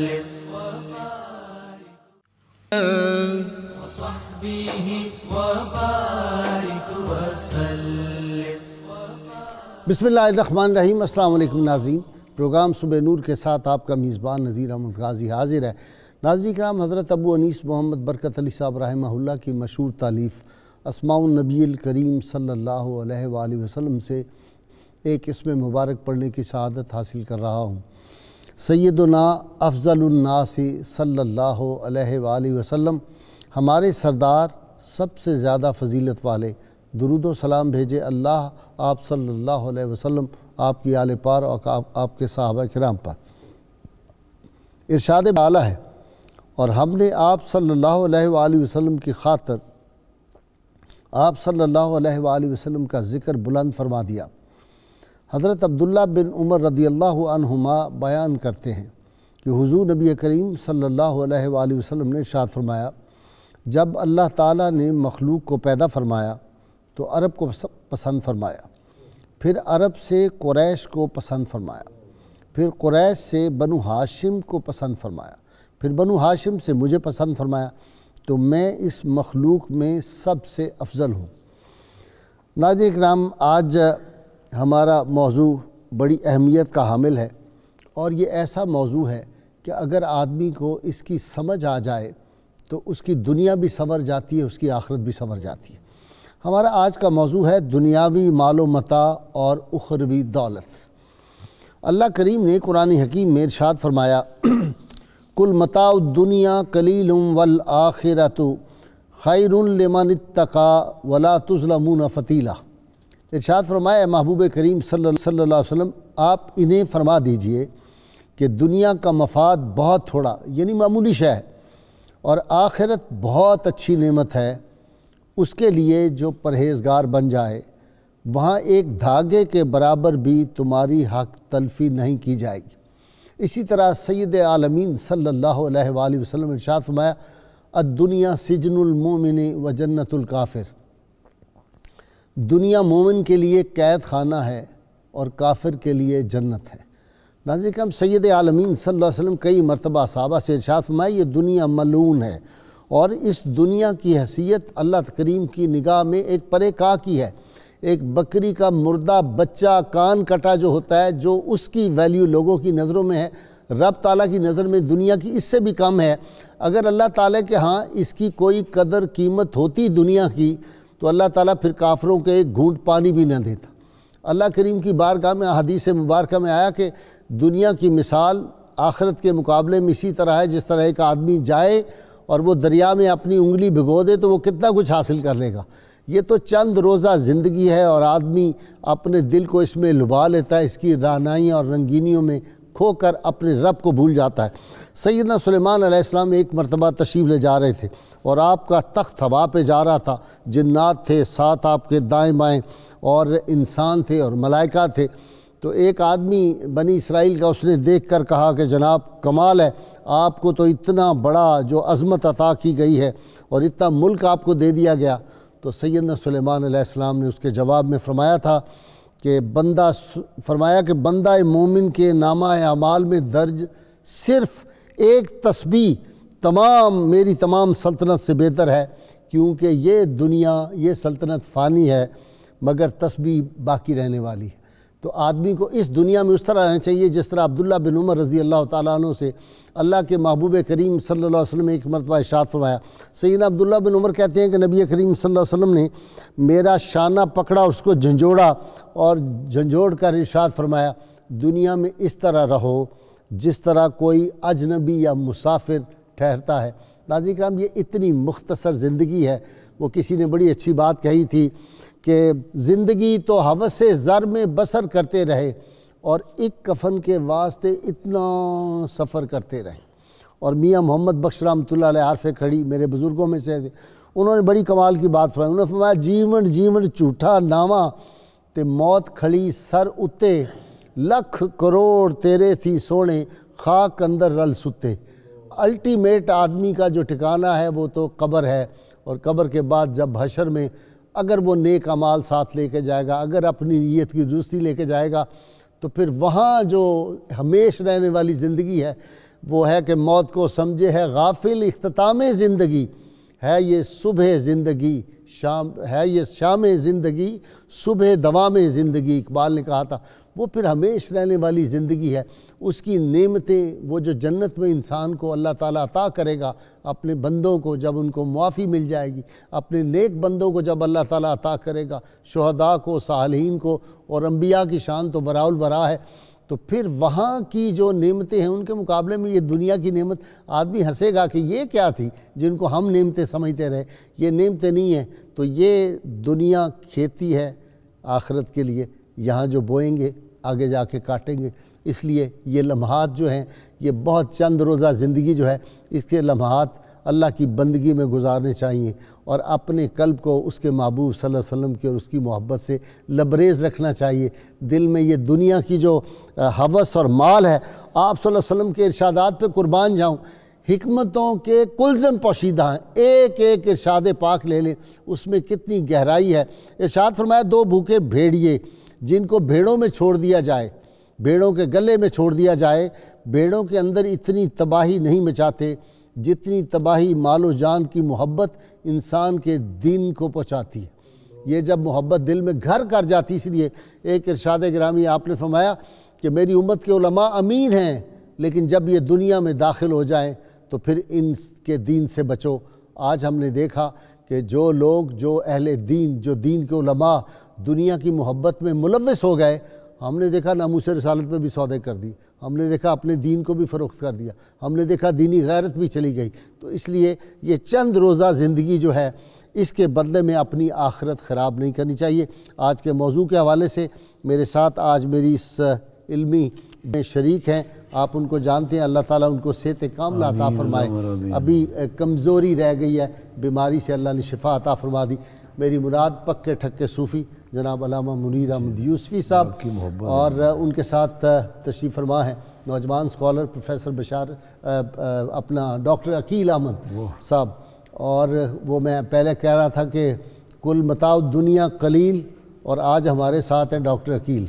وسلم وصحبه नाजरीन प्रोग्राम सुबह नूर के साथ आपका मेज़बान नज़ीर अहमद गाजी हाजिर है नाजरी कराम हज़रत अबू अनीस मोहम्मद बरकत अली साहब रहमहुल्ला की मशहूर तालीफ़ असमाउनबी करीम सल्ला वसम से एक इसम मुबारक पढ़ने की शहादत हासिल कर रहा हूँ सैदना अफ़ज़लनासी सल्ला वसम हमारे सरदार सबसे ज़्यादा फजीलत वाले दुरुदो सलाम भेजे अल्लाह आप सल्ला वसम आपकी आल पार और आप, आपके साहब कराम पर इरशाद बाला है और हमने आप सल्ला वसम की खातर आप सल्ला वसम का ज़िक्र बुलंद फरमा दिया हज़रत अब्दुल्ला बिन उमर रदी अल्लाहुमा बयान करते हैं कि हुजूर नबी करीम सल्लल्लाहु अलैहि वसल्लम ने शाद फरमाया जब अल्लाह ताला ने मखलूक को पैदा फरमाया तो अरब को पसंद फरमाया फिर अरब से क्रैश को पसंद फरमाया फिर क्रैश से बनु हाशिम को पसंद फरमाया फिर बनु हाशिम से मुझे पसंद फरमाया तो मैं इस मखलूक में सबसे अफजल हूँ नाज इक्राम आज हमारा मौजू बड़ी अहमियत का हामिल है और ये ऐसा मौजू है कि अगर आदमी को इसकी समझ आ जाए तो उसकी दुनिया भी संवर जाती है उसकी आख़रत भी संवर जाती है हमारा आज का मौजू है दुनियावी मालो मता और उखरवी दौलत अल्लाह करीम ने कुरान हकीम में इरशाद फरमाया कुल मता दुनिया कलील वल आखिरत खैरमन तका वला तुज़लमून फ़तीला इर्शाद फरमाया महबूब करीम सल वसम आप इन्हें फरमा दीजिए कि दुनिया का मफाद बहुत थोड़ा यानी मामूली शय है और आखिरत बहुत अच्छी नेमत है उसके लिए जो परहेजगार बन जाए वहाँ एक धागे के बराबर भी तुम्हारी हक तलफी नहीं की जाएगी इसी तरह सैद आलमीन सल्लल्लाहु अलैहि वसल्लम इरशाद फरमाया अदुनिया सिजनुलमोमिन व जन्नतुल काफिर दुनिया मोमिन के लिए कैद खाना है और काफिर के लिए जन्नत है नाजिक हम सैद आलमीन सल अलैहि कई मरतबा साहबा से इर्शाद फरमाए ये दुनिया मलून है और इस दुनिया की हैसियत अल्लाह करीम की निगाह में एक परे का की है एक बकरी का मुर्दा बच्चा कान कटा जो होता है जो उसकी वैल्यू लोगों की नज़रों में है रब ताला की नज़र में दुनिया की इससे भी कम है अगर अल्लाह ताला के हाँ इसकी कोई कदर कीमत होती दुनिया की तो अल्लाह ताला फिर काफरों के एक घूंट पानी भी ना देता अल्लाह करीम की बारगाह में हदीस मुबारक में आया कि दुनिया की मिसाल आखरत के मुकाबले में इसी तरह है जिस तरह एक आदमी जाए और वो दरिया में अपनी उंगली भिगो दे तो वो कितना कुछ हासिल कर लेगा ये तो चंद रोज़ा ज़िंदगी है और आदमी अपने दिल को इसमें लुभा लेता है इसकी रानाई और रंगीनियों में खोकर अपने रब को भूल जाता है सैदना सलेमान अलैहिस्सलाम एक मरतबा तशरीफ़ ले जा रहे थे और आपका तख्त हवा पे जा रहा था जिन्नात थे साथ आपके दाएं बाएं और इंसान थे और मलाइका थे तो एक आदमी बनी इसराइल का उसने देख कर कहा कि जनाब कमाल है आपको तो इतना बड़ा जो अज़मत अता की गई है और इतना मुल्क आपको दे दिया गया तो सैदना सुलेमान अलैहिस्सलाम ने उसके जवाब में फरमाया था कि बंदा फरमाया कि बंदा मोमिन के नामा अमाल में दर्ज सिर्फ़ एक तस्बी तमाम मेरी तमाम सल्तनत से बेहतर है क्योंकि ये दुनिया ये सल्तनत फ़ानी है मगर तस्बी बाकी रहने वाली है तो आदमी को इस दुनिया में उस तरह रहना चाहिए जिस तरह अब्दुल्ला बिन उमर रज़ी अल्लाह तु से अल्लाह के महबूब करीम सल्लल्लाहु अलैहि वसल्लम ने एक मरतबा इशात फरमाया सैन अब्दुल्ला बिन उमर कहते हैं कि नबी करीम सल्लल्लाहु अलैहि वसल्लम ने मेरा शाना पकड़ा उसको झंझोड़ा और झंझोड़ कर इशात फरमाया दुनिया में इस तरह रहो जिस तरह कोई अजनबी या मुसाफिर ठहरता है नाजी कराम ये इतनी मुख्तसर ज़िंदगी है वो किसी ने बड़ी अच्छी बात कही थी कि ज़िंदगी तो हवस ज़र में बसर करते रहे और एक कफन के वास्ते इतना सफ़र करते रहे और मियाँ मोहम्मद बख्श रमतल आरफ खड़ी मेरे बुज़ुर्गों में से थे उन्होंने बड़ी कमाल की बात फरमाई उन्होंने फरमाया जीवन जीवन झूठा नावा ते मौत खड़ी सर उत्ते लख करोड़ तेरे थी सोने खाक अंदर रल सुते अल्टीमेट आदमी का जो ठिकाना है वो तो कब्र है और कब्र के बाद जब हशर में अगर वो नेक अमाल साथ लेके जाएगा अगर अपनी नीयत की दुरुस्ती लेके जाएगा तो फिर वहाँ जो हमेश रहने वाली ज़िंदगी है वो है कि मौत को समझे है गाफिल अख्ताम ज़िंदगी है ये सुबह ज़िंदगी शाम है ये शाम ज़िंदगी सुबह दवा में ज़िंदगी इकबाल ने कहा था वो फिर हमेश रहने वाली ज़िंदगी है उसकी नेमतें वो जो जन्नत में इंसान को अल्लाह ताला अता करेगा अपने बंदों को जब उनको मुआफ़ी मिल जाएगी अपने नेक बंदों को जब अल्लाह ताला अता करेगा शहदा को साहलीन को और अम्बिया की शान तो बराउल बरा है तो फिर वहाँ की जो नेमतें हैं उनके मुकाबले में ये दुनिया की नेमत आदमी हंसेगा कि ये क्या थी जिनको हम नेमतें समझते रहे ये नेमतें नहीं हैं तो ये दुनिया खेती है आखरत के लिए यहाँ जो बोएंगे आगे जाके काटेंगे इसलिए ये लम्हात जो हैं ये बहुत चंद रोज़ा ज़िंदगी जो है इसके लम्हात अल्लाह की बंदगी में गुजारने चाहिए और अपने कल्ब को उसके महबूब सल्लल्लाहु अलैहि वसल्लम की और उसकी मोहब्बत से लबरेज रखना चाहिए दिल में ये दुनिया की जो हवस और माल है आप सल्लल्लाहु अलैहि वसल्लम के इरशादात पे कुर्बान जाऊँ हमतों के कुलजम पोशीदा हैं एक एक इरशाद पाक ले लें उसमें कितनी गहराई है इरशाद फरमाया दो भूखे भेड़िए जिनको भेड़ों में छोड़ दिया जाए भेड़ों के गले में छोड़ दिया जाए भेड़ों के अंदर इतनी तबाही नहीं मचाते जितनी तबाही मालो जान की मोहब्बत इंसान के दिन को पहुँचाती है ये जब मोहब्बत दिल में घर कर जाती इसलिए एक इरशाद ग्रामी आपने फरमाया कि मेरी उम्मत के उलमा अमीर हैं लेकिन जब ये दुनिया में दाखिल हो जाएं तो फिर इनके दीन से बचो आज हमने देखा कि जो लोग जो अहल दीन जो दीन के उलमा दुनिया की मोहब्बत में मुलवस हो गए हमने देखा नामूस रसालत में भी सौदे कर दी हमने देखा अपने दीन को भी फ़रोख्त कर दिया हमने देखा दीनी गैरत भी चली गई तो इसलिए ये चंद रोज़ा ज़िंदगी जो है इसके बदले में अपनी आखरत ख़राब नहीं करनी चाहिए आज के मौजू के हवाले से मेरे साथ आज मेरी इस इलमी में शरीक हैं आप उनको जानते हैं अल्लाह ताला उनको सेहत काम अता फरमाए अभी कमज़ोरी रह गई है बीमारी से अल्लाह ने शिफा अता फरमा दी मेरी मुराद पक्के ठक्के सूफ़ी जनाब अलामा मुनीर अहमद यूसफ़ी साहब की मोहब्बत और उनके साथ तशरीफ़ फरमा है नौजवान स्कॉलर प्रोफेसर बशार अपना डॉक्टर अकील अहमद साहब और वो मैं पहले कह रहा था कि कुल मताव दुनिया कलील और आज हमारे साथ हैं डॉक्टर अकील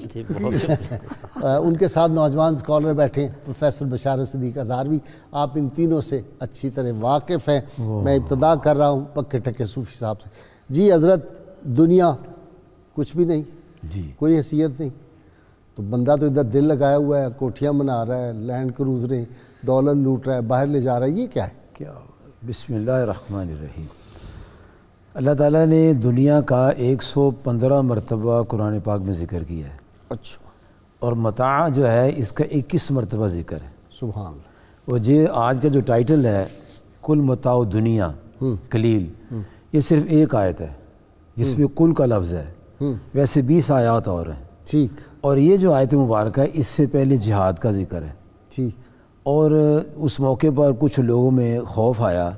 उनके साथ नौजवान स्कॉलर बैठे प्रोफेसर बशार सदीक अजहारवी आप इन तीनों से अच्छी तरह वाकिफ़ हैं मैं इब्तदा कर रहा हूँ पक्के टक्के सूफ़ी साहब से जी हजरत दुनिया कुछ भी नहीं जी कोई हैसियत नहीं तो बंदा तो इधर दिल लगाया हुआ है कोठियाँ बना रहा है लैंड क्रूज रहे दौलत लूट रहा है बाहर ले जा रहा है ये क्या है क्या रही अल्लाह ताला ने दुनिया का 115 मरतबा कुरान पाक में ज़िक्र किया है अच्छा और मता जो है इसका इक्कीस मरतबा ज़िक्र है सुबह और जे आज का जो टाइटल है कुल मताओ दुनिया हम्म। कलील हम्म। ये सिर्फ एक आयत है जिसमें हम्म। कुल का लफ्ज़ है हम्म। वैसे बीस आयात और हैं ठीक और ये जो आयत मुबारक है इससे पहले जिहाद का जिक्र है ठीक और उस मौके पर कुछ लोगों में खौफ आया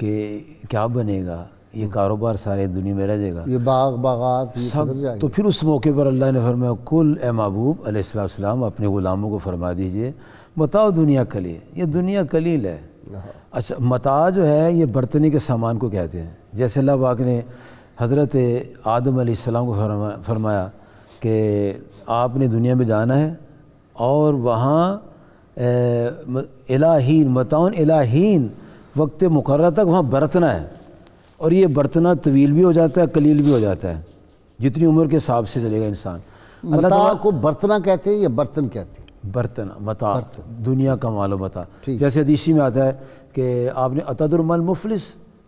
कि क्या बनेगा ये हम्म। कारोबार सारे दुनिया में रह जाएगा ये बाग बागात सब तो फिर उस मौके पर अल्लाह ने फरमाया कुल ए महबूब अलैहिस्सलाम अपने ग़ुलामों को फरमा दीजिए बताओ दुनिया कलील ये दुनिया कलील है हाँ। अच्छा मता जो है ये बर्तनी के सामान को कहते हैं जैसे अल्लाह पाक ने हज़रत आदम सलाम को फरमा फरमाया कि आपने दुनिया में जाना है और वहाँ एलाहीन मताउन एलाहीन वक्त मुकर तक वहाँ बरतना है और ये बरतना तवील भी हो जाता है कलील भी हो जाता है जितनी उम्र के हिसाब से चलेगा इंसान अल्लाह को बरतना कहते हैं या बर्तन कहते हैं बर्तन मता दुनिया का मालो मता जैसे हदीसी में आता है कि आपने अतदुरमल मुफलिस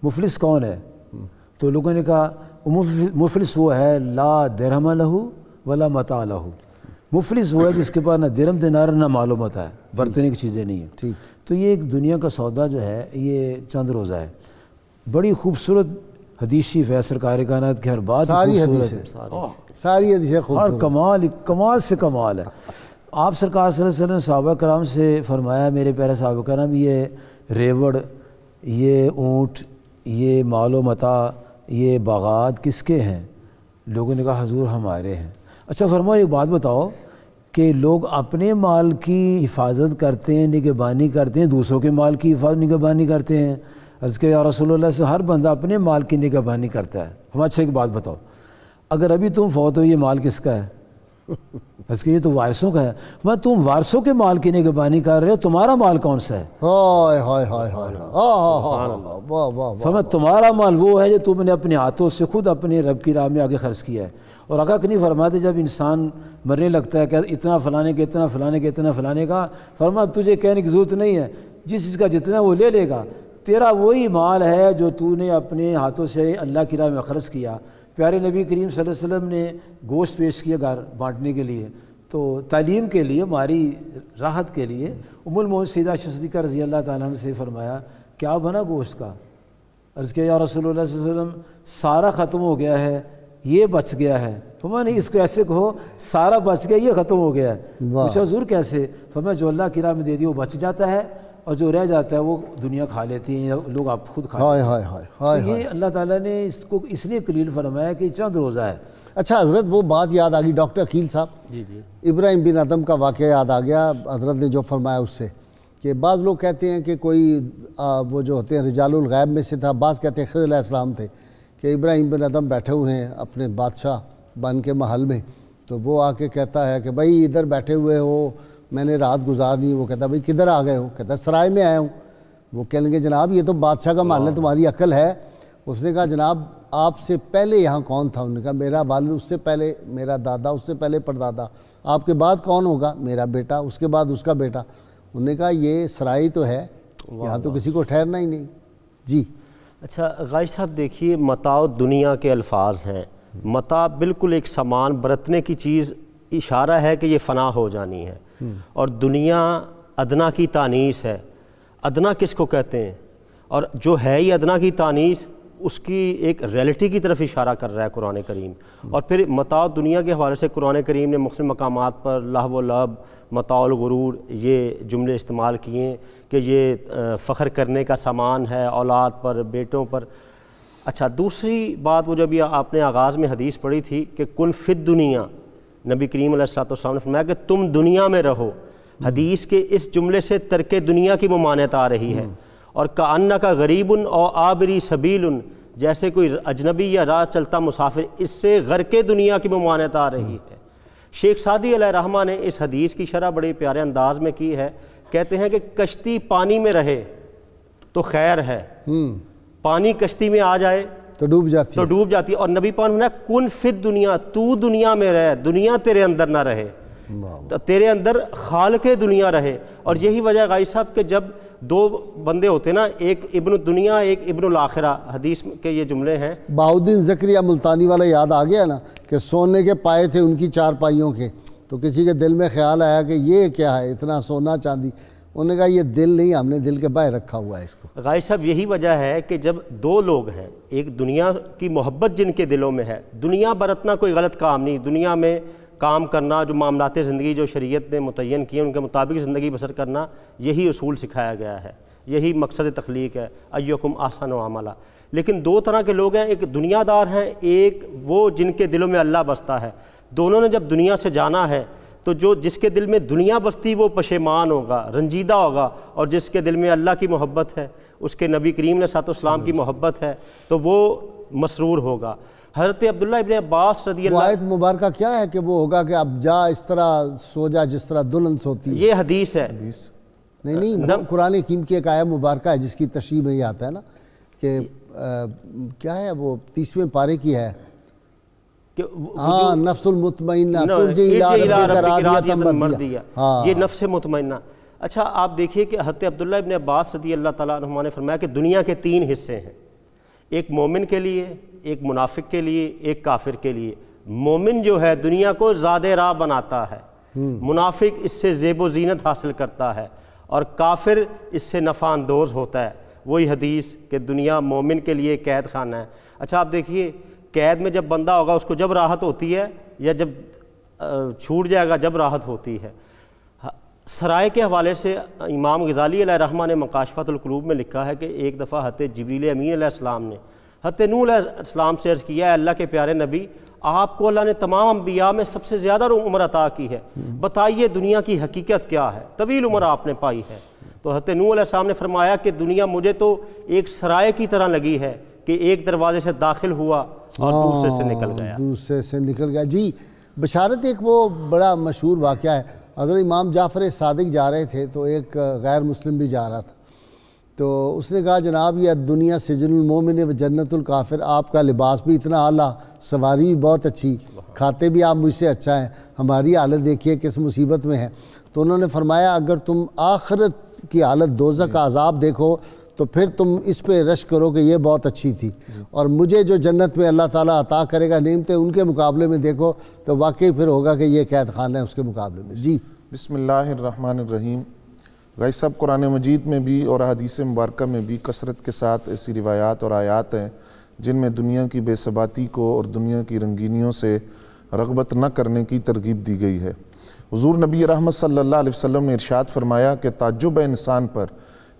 मुफलिस कौन है हम्म। तो लोगों ने कहा मुफलिस वो है ला दरहमा लहू वला मता लहू मुफलिस वो है जिसके पास ना दरम दिनार ना मालो मता है बर्तने की चीज़ें नहीं है तो ये एक दुनिया का सौदा जो है ये चंद रोज़ा है बड़ी खूबसूरत हदीशी फैसर है की हर बात सारी हदीस सारी हदीस और कमाल कमाल से कमाल है आप सरकार सर ने सबक कराम से फरमाया मेरे प्यारे सबक़ कराम ये रेवड़ ये ऊँट ये मालो मता ये बागात किसके हैं लोगों ने कहा हजूर हमारे हैं अच्छा फरमाओ एक बात बताओ कि लोग अपने माल की हिफाजत करते हैं निगबानी करते हैं दूसरों के माल की हिफाजत निगबानी करते हैं अर्ज़ के रसोल्ला से हर बंदा अपने माल की निगबानी करता है हम अच्छा एक बात बताओ अगर अभी तुम फौत हो ये माल किसका है बस के ये तो वारसों का है मैं तुम वारसों के माल की निगरबानी कर रहे हो तुम्हारा माल कौन सा है हाय हाय हाय हाय फरमा तुम्हारा माल वो है जो तुमने अपने हाथों से खुद अपने रब की राह में आगे खर्च किया है और अगर नहीं फरमाते जब इंसान मरने लगता है कि इतना फलाने के इतना फलाने के इतना फलाने का फरमा तुझे कहने की ज़रूरत नहीं है जिस चीज़ का जितना वो ले लेगा तेरा वही माल है जो तूने अपने हाथों से अल्लाह की राह में खर्च किया प्यारे नबी करीम वसल्लम ने गोश्त पेश किया घर बांटने के लिए तो तालीम के लिए हमारी राहत के लिए उमुल मोहन सीदा शस्दिका रज़ी अल्लाह ताला से फरमाया क्या बना गोश्त का अर्ज़ किया या रसूल वसम सारा ख़त्म हो गया है ये बच गया है फरमा तो नहीं इसको ऐसे कहो सारा बच गया ये ख़त्म हो गया है पूछा हजूर कैसे फरमा जो अल्लाह की राह में दे दी वो बच जाता है और जो रह जाता है वो दुनिया खा लेती है लोग आप खुद खा हाय हाय हाय तो हाय ये अल्लाह ताला ने इसको इसलिए कलील फरमाया कि चंद रोज़ा है अच्छा हजरत वो बात याद आ गई डॉक्टर अकील साहब जी जी इब्राहिम बिन अदम का वाक़ याद आ गया हजरत ने जो फरमाया उससे कि बाज़ लोग कहते हैं कि कोई आ, वो जो होते हैं ग़ैब में से था बाज़ कहते हैं खजल इस्लाम थे कि इब्राहिम बिन अदम बैठे हुए हैं अपने बादशाह बन के महल में तो वो आके कहता है कि भाई इधर बैठे हुए हो मैंने रात गुजारनी वो कहता भाई किधर आ गए हो कहता सराय में आया हूँ वो कह लेंगे जनाब ये तो बादशाह का मान है तुम्हारी अकल है उसने कहा जनाब आपसे पहले यहाँ कौन था उन्होंने कहा मेरा वाल उससे पहले मेरा दादा उससे पहले परदादा आपके बाद कौन होगा मेरा बेटा उसके बाद उसका बेटा उन्होंने कहा ये सराय तो है यहाँ तो किसी को ठहरना ही नहीं जी अच्छा गाय साहब देखिए मताओ दुनिया के अल्फाज हैं मता बिल्कुल एक सामान बरतने की चीज़ इशारा है कि ये फ़ना हो जानी है और दुनिया अदना की तानीस है अदना किसको कहते हैं और जो है ही अदना की तानीस उसकी एक रियलिटी की तरफ इशारा कर रहा है कुरान करीम और फिर मता दुनिया के हवाले से कुरान करीम ने मुख्त मकाम पर लह व लब मताल गुरूर ये जुमले इस्तेमाल किए कि ये फ़ख्र करने का सामान है औलाद पर बेटों पर अच्छा दूसरी बात वो जब यह आपने आगाज़ में हदीस पढ़ी थी कि कुल फित दुनिया नबी करीम सलाम ने फरमाया कि तुम दुनिया में रहो हदीस के इस जुमले से तर्क दुनिया की ममानत आ रही है और कान्ना का गरीब उन और आबरी सबील उन जैसे कोई अजनबी या राह चलता मुसाफिर इससे घर के दुनिया की ममानत आ रही है शेख सादी रहमा ने इस हदीस की शरह बड़े प्यारे अंदाज में की है कहते हैं कि कश्ती पानी में रहे तो खैर है हम्म। पानी कश्ती में आ जाए तो डूब जाती तो है तो डूब जाती है और नबी पान ने कुन फित दुनिया तू दुनिया में रह दुनिया तेरे अंदर ना रहे तो तेरे अंदर खाल के दुनिया रहे और यही वजह गाई साहब के जब दो बंदे होते ना एक इब्न दुनिया एक इब्न आखिरा हदीस के ये जुमले हैं बाउद्दीन जक्रिया मुल्तानी वाला याद आ गया ना कि सोने के पाए थे उनकी चार पाइयों के तो किसी के दिल में ख्याल आया कि ये क्या है इतना सोना चांदी उन्होंने कहा ये दिल नहीं हमने दिल के बाहर रखा हुआ है इसको गाय साहब यही वजह है कि जब दो लोग हैं एक दुनिया की मोहब्बत जिनके दिलों में है दुनिया बरतना कोई गलत काम नहीं दुनिया में काम करना जो मामलाते ज़िंदगी जो शरीयत ने मुतन किए उनके मुताबिक ज़िंदगी बसर करना यही असूल सिखाया गया है यही मकसद तख्लीक है अयकुम आसान वामला लेकिन दो तरह के लोग हैं एक दुनियादार हैं एक वो जिनके दिलों में अल्लाह बसता है दोनों ने जब दुनिया से जाना है तो जो जिसके दिल में दुनिया बसती वो पशेमान होगा रंजीदा होगा और जिसके दिल में अल्लाह की मोहब्बत है उसके नबी करीम ने सातोसलाम की मोहब्बत है तो वो मसरूर होगा हज़रत अब्दुल्ला इबन अब्बास रदी मुबारक क्या है कि वो होगा कि अब जा इस तरह सो जा जिस तरह दुल्हन सोती है ये हदीस है हदीस नहीं नहीं मतलब कुरान कीम की एक आया मुबारक है जिसकी तशरी में ये आता है ना कि क्या है वो तीसवें पारे की है हाँ, ये हाँ। नफ्स मुतमैना अच्छा आप देखिए कि हत अब्दुल्ला इबन अब्बास सदी अल्लाह तला ने फरमाया कि दुनिया के तीन हिस्से हैं एक मोमिन के लिए एक मुनाफिक के लिए एक काफिर के लिए मोमिन जो है दुनिया को ज़्यादा राह बनाता है हम्म। मुनाफिक इससे जेब जीनत हासिल करता है और काफिर इससे नफा अंदोज़ होता है वही हदीस कि दुनिया मोमिन के लिए कैद खाना है अच्छा आप देखिए कैद में जब बंदा होगा उसको जब राहत होती है या जब छूट जाएगा जब राहत होती है सराय के हवाले से इमाम गजाली रहमा ने मकाशफ़तलूब में लिखा है कि एक दफ़ा हत जबरील अमीन अलैहिस्सलाम ने हत नूसलाम से अर्ज़ किया है अल्लाह के प्यारे नबी आपको अल्लाह ने तमाम अम्बिया में सबसे ज़्यादा उम्र अता की है बताइए दुनिया की हकीकत क्या है तवील उम्र आपने पाई है तो हत नूसम ने फरमाया कि दुनिया मुझे तो एक सराय की तरह लगी है कि एक दरवाजे से दाखिल हुआ और आ, हाँ, दूसरे से निकल गया दूसरे से निकल गया जी बशारत एक वो बड़ा मशहूर वाक़ है अगर इमाम जाफ़र सादिक जा रहे थे तो एक गैर मुस्लिम भी जा रहा था तो उसने कहा जनाब यह दुनिया सजनमोमिन व जन्नतुल्काफिर आपका लिबास भी इतना आला सवारी भी बहुत अच्छी खाते भी आप मुझसे अच्छा हैं हमारी हालत देखिए किस मुसीबत में है तो उन्होंने फरमाया अगर तुम आखरत की हालत दोजक का अजाब देखो तो फिर तुम इस पे रश करो कि ये बहुत अच्छी थी और मुझे जो जन्नत में अल्लाह ताला अता करेगा नीमतें उनके मुकाबले में देखो तो वाकई फिर होगा कि ये कैद खाना है उसके मुकाबले में जी बसमीम भाई सब कुरान मजीद में भी और अदीस मुबारक में भी कसरत के साथ ऐसी रिवायात और आयात हैं जिनमें दुनिया की बेसबाती को और दुनिया की रंगीनियों से रगबत न करने की तरगीब दी गई है हजूर नबी रहमत सल्ला वसम ने इरशाद फरमाया कि ताजुब इंसान पर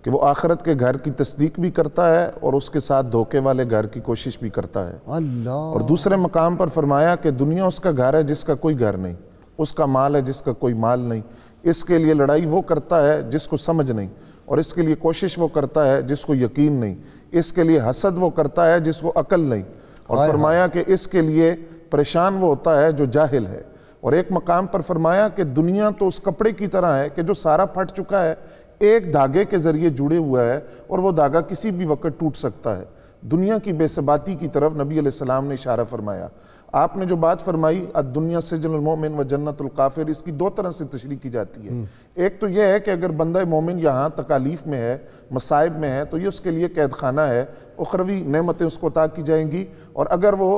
कि वो आखरत के घर की तस्दीक भी करता है और उसके साथ धोखे वाले घर की कोशिश भी करता है अल्लाह और दूसरे मकाम पर फरमाया कि दुनिया उसका घर है जिसका कोई घर नहीं उसका माल है जिसका कोई माल नहीं इसके लिए लड़ाई वो करता है जिसको समझ नहीं और इसके लिए कोशिश वो करता है जिसको यकीन नहीं इसके लिए हसद वो करता है जिसको अकल नहीं और फरमाया कि इसके लिए परेशान वो होता है जो जाहिल है और एक मकाम पर फरमाया कि दुनिया तो उस कपड़े की तरह है कि जो सारा फट चुका है एक धागे के ज़रिए जुड़े हुआ है और वो धागा किसी भी वक्त टूट सकता है दुनिया की बेसबाती की तरफ नबी सलाम ने इशारा फरमाया आपने जो बात फरमाई दुनिया से मोमिन व जन्नतुल काफिर इसकी दो तरह से तशरी की जाती है हम्म। एक तो यह है कि अगर बंद मोमिन यहाँ तकालीफ में है मसाइब में है तो ये उसके लिए कैद खाना है उखरवी नमतें उसको अता की जाएंगी और अगर वो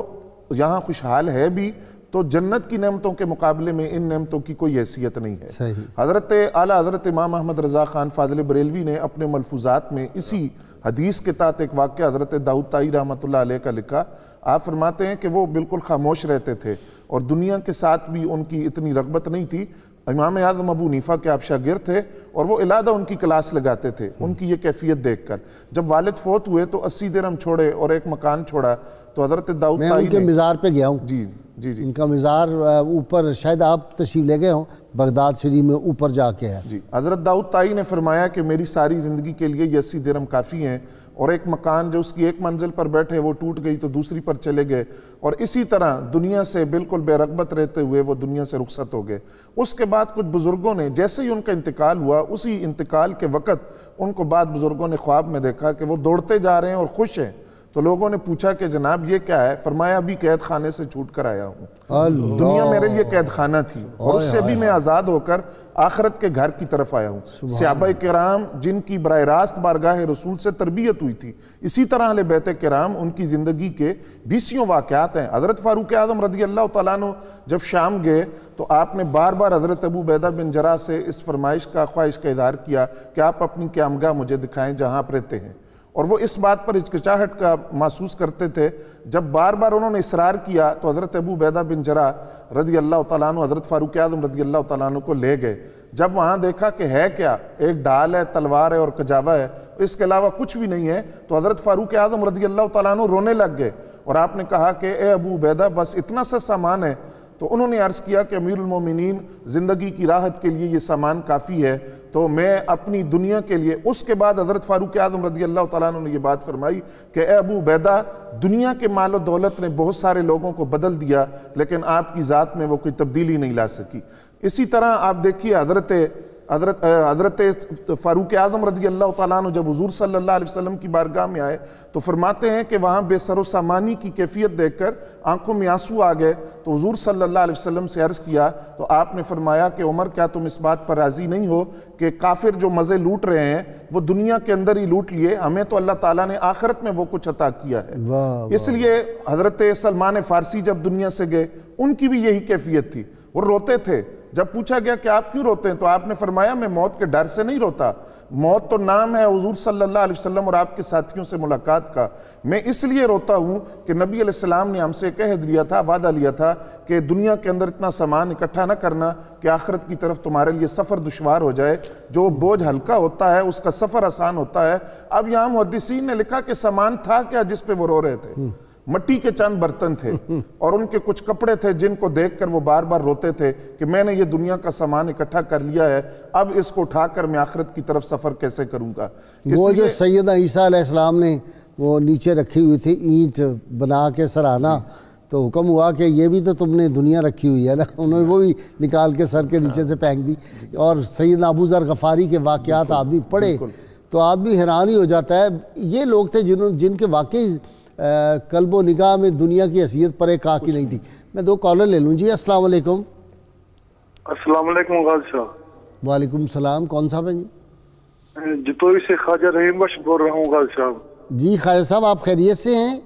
यहाँ खुशहाल है भी तो जन्नत की नमतों के मुकाबले में इन नमतों की कोई हैसियत नहीं है हजरत आला हजरत इमाम अहमद रज़ा खान फाजिल बरेलवी ने अपने मलफूजात में इसी हदीस के तहत एक वाक्य हजरत दाऊद ताई रहमत का लिखा आप फरमाते हैं कि वो बिल्कुल खामोश रहते थे और दुनिया के साथ भी उनकी इतनी रगबत नहीं थी इमाम आजम अबू नीफ़ा के आप शागिर थे और वो इलादा उनकी क्लास लगाते थे हम्म। उनकी ये कैफियत देख कर जब वालिद फोत हुए तो अस्सी दिरम छोड़े और एक मकान छोड़ा तो हज़रत दाऊद मैं उनके मज़ार पे गया हूँ जी जी जी इनका मज़ार ऊपर शायद आप तशीफ ले गए हों बगदाद शरीफ में ऊपर जाके है जी हज़रत दाऊद ताई ने फरमाया कि मेरी सारी ज़िंदगी के लिए ये अस्सी दिरम काफ़ी हैं और एक मकान जो उसकी एक मंजिल पर बैठे वो टूट गई तो दूसरी पर चले गए और इसी तरह दुनिया से बिल्कुल बेरगबत रहते हुए वो दुनिया से रुखसत हो गए उसके बाद कुछ बुज़ुर्गों ने जैसे ही उनका इंतकाल हुआ उसी इंतकाल के वक़्त उनको बाद बुज़ुर्गों ने ख्वाब में देखा कि वो दौड़ते जा रहे हैं और खुश हैं तो लोगों ने पूछा कि जनाब ये क्या है फरमाया अभी कैद खाने से छूट कर आया हूँ दुनिया मेरे लिए कैद खाना थी और उससे भी मैं आज़ाद होकर आखरत के घर की तरफ आया हूँ सियाबा कराम जिनकी बर रास्त बारगाह रसूल से तरबियत हुई थी इसी तरह बैत कराम उनकी ज़िंदगी के बीसियों वाक़ात हैं हज़रत फ़ारूक आज़म रदी अल्लाह तु जब शाम गए तो आपने बार बार हज़रत अबू बैदा बिन जरा से इस फरमाइश का ख्वाहिश का इजहार किया कि आप अपनी क्यामगा मुझे दिखाएं जहाँ आप रहते हैं और वो इस बात पर हिचकिचाहट का महसूस करते थे जब बार बार उन्होंने इसरार किया तो हज़रत अबू बैदा बिन जरा रदी अल्लाह तु हज़रत फ़ारूक आज़म रदी अल्लाह तु को ले गए जब वहाँ देखा कि है क्या एक डाल है तलवार है और कजावा है तो इसके अलावा कुछ भी नहीं है तो हज़रत फ़ारूक आज़म रदी अल्लाह तु रोने लग गए और आपने कहा कि ए अबू बैदा बस इतना सा सामान है तो उन्होंने अर्ज़ किया कि अमीरमिन ज़िंदगी की राहत के लिए ये सामान काफ़ी है तो मैं अपनी दुनिया के लिए उसके बाद हज़रत फ़ारूक आदम रदी अल्लाह तुम ने यह बात फरमाई कि अबू बैदा दुनिया के माल दौलत ने बहुत सारे लोगों को बदल दिया लेकिन आपकी ज़ात में वो कोई तब्दीली नहीं ला सकी इसी तरह आप देखिए हज़रत हजरत हजरत फ़ारूक आज़म रजी अल्लाह तु जब हजूर सल्ला वसम की बारगाह में आए तो फरमाते हैं कि वहाँ बेसर सामानी की कैफियत देख कर आंखों में आंसू आ गए तो हजूर सल्ला वसम से अर्ज़ किया तो आपने फरमाया कि उमर क्या तुम इस बात पर राज़ी नहीं हो कि काफिर जो मज़े लूट रहे हैं वो दुनिया के अंदर ही लूट लिए हमें तो अल्लाह ताली ने आखिरत में वो कुछ अता किया है इसलिए हज़रत सलमान फ़ारसी जब दुनिया से गए उनकी भी यही कैफियत थी वो रोते थे जब पूछा गया कि आप क्यों रोते हैं तो आपने फरमाया मैं मौत के डर से नहीं रोता मौत तो नाम है हजूर सल्ला वसम और आपके साथियों से मुलाकात का मैं इसलिए रोता हूँ कि नबी अलैहिस्सलाम ने हमसे कह दिया था वादा लिया था कि दुनिया के अंदर इतना सामान इकट्ठा ना करना कि आखिरत की तरफ तुम्हारे लिए सफ़र दुशवार हो जाए जो बोझ हल्का होता है उसका सफ़र आसान होता है अब यहाँ मुहदसिन ने लिखा कि सामान था क्या जिस पे वो रो रहे थे मट्टी के चंद बर्तन थे और उनके कुछ कपड़े थे जिनको देखकर वो बार बार रोते थे कि मैंने ये दुनिया का सामान इकट्ठा कर लिया है अब इसको उठाकर मैं आखिरत की तरफ सफर कैसे करूंगा वो जो सैदा ईसा ने वो नीचे रखी हुई थी ईंट बना के सराहना तो हुक्म हुआ कि ये भी तो तुमने दुनिया रखी हुई है ना उन्होंने वो भी निकाल के सर के नीचे से फेंक दी और सैद अबूज़र गफ़ारी के वाक़ात आदमी पढ़े तो आदमी हैरान ही हो जाता है ये लोग थे जिन्होंने जिनके वाकई कल्बो निगाह में दुनिया की हैसियत पर एक की नहीं थी मैं दो कॉलर ले लूँ जी असल वालेकुम वालेकुम सलाम कौन साहब हैं जी जितोई से ख्वाजा रहीम बश बोल रहा हूँ गाजी साहब जी ख्वाजा साहब आप खैरियत से हैं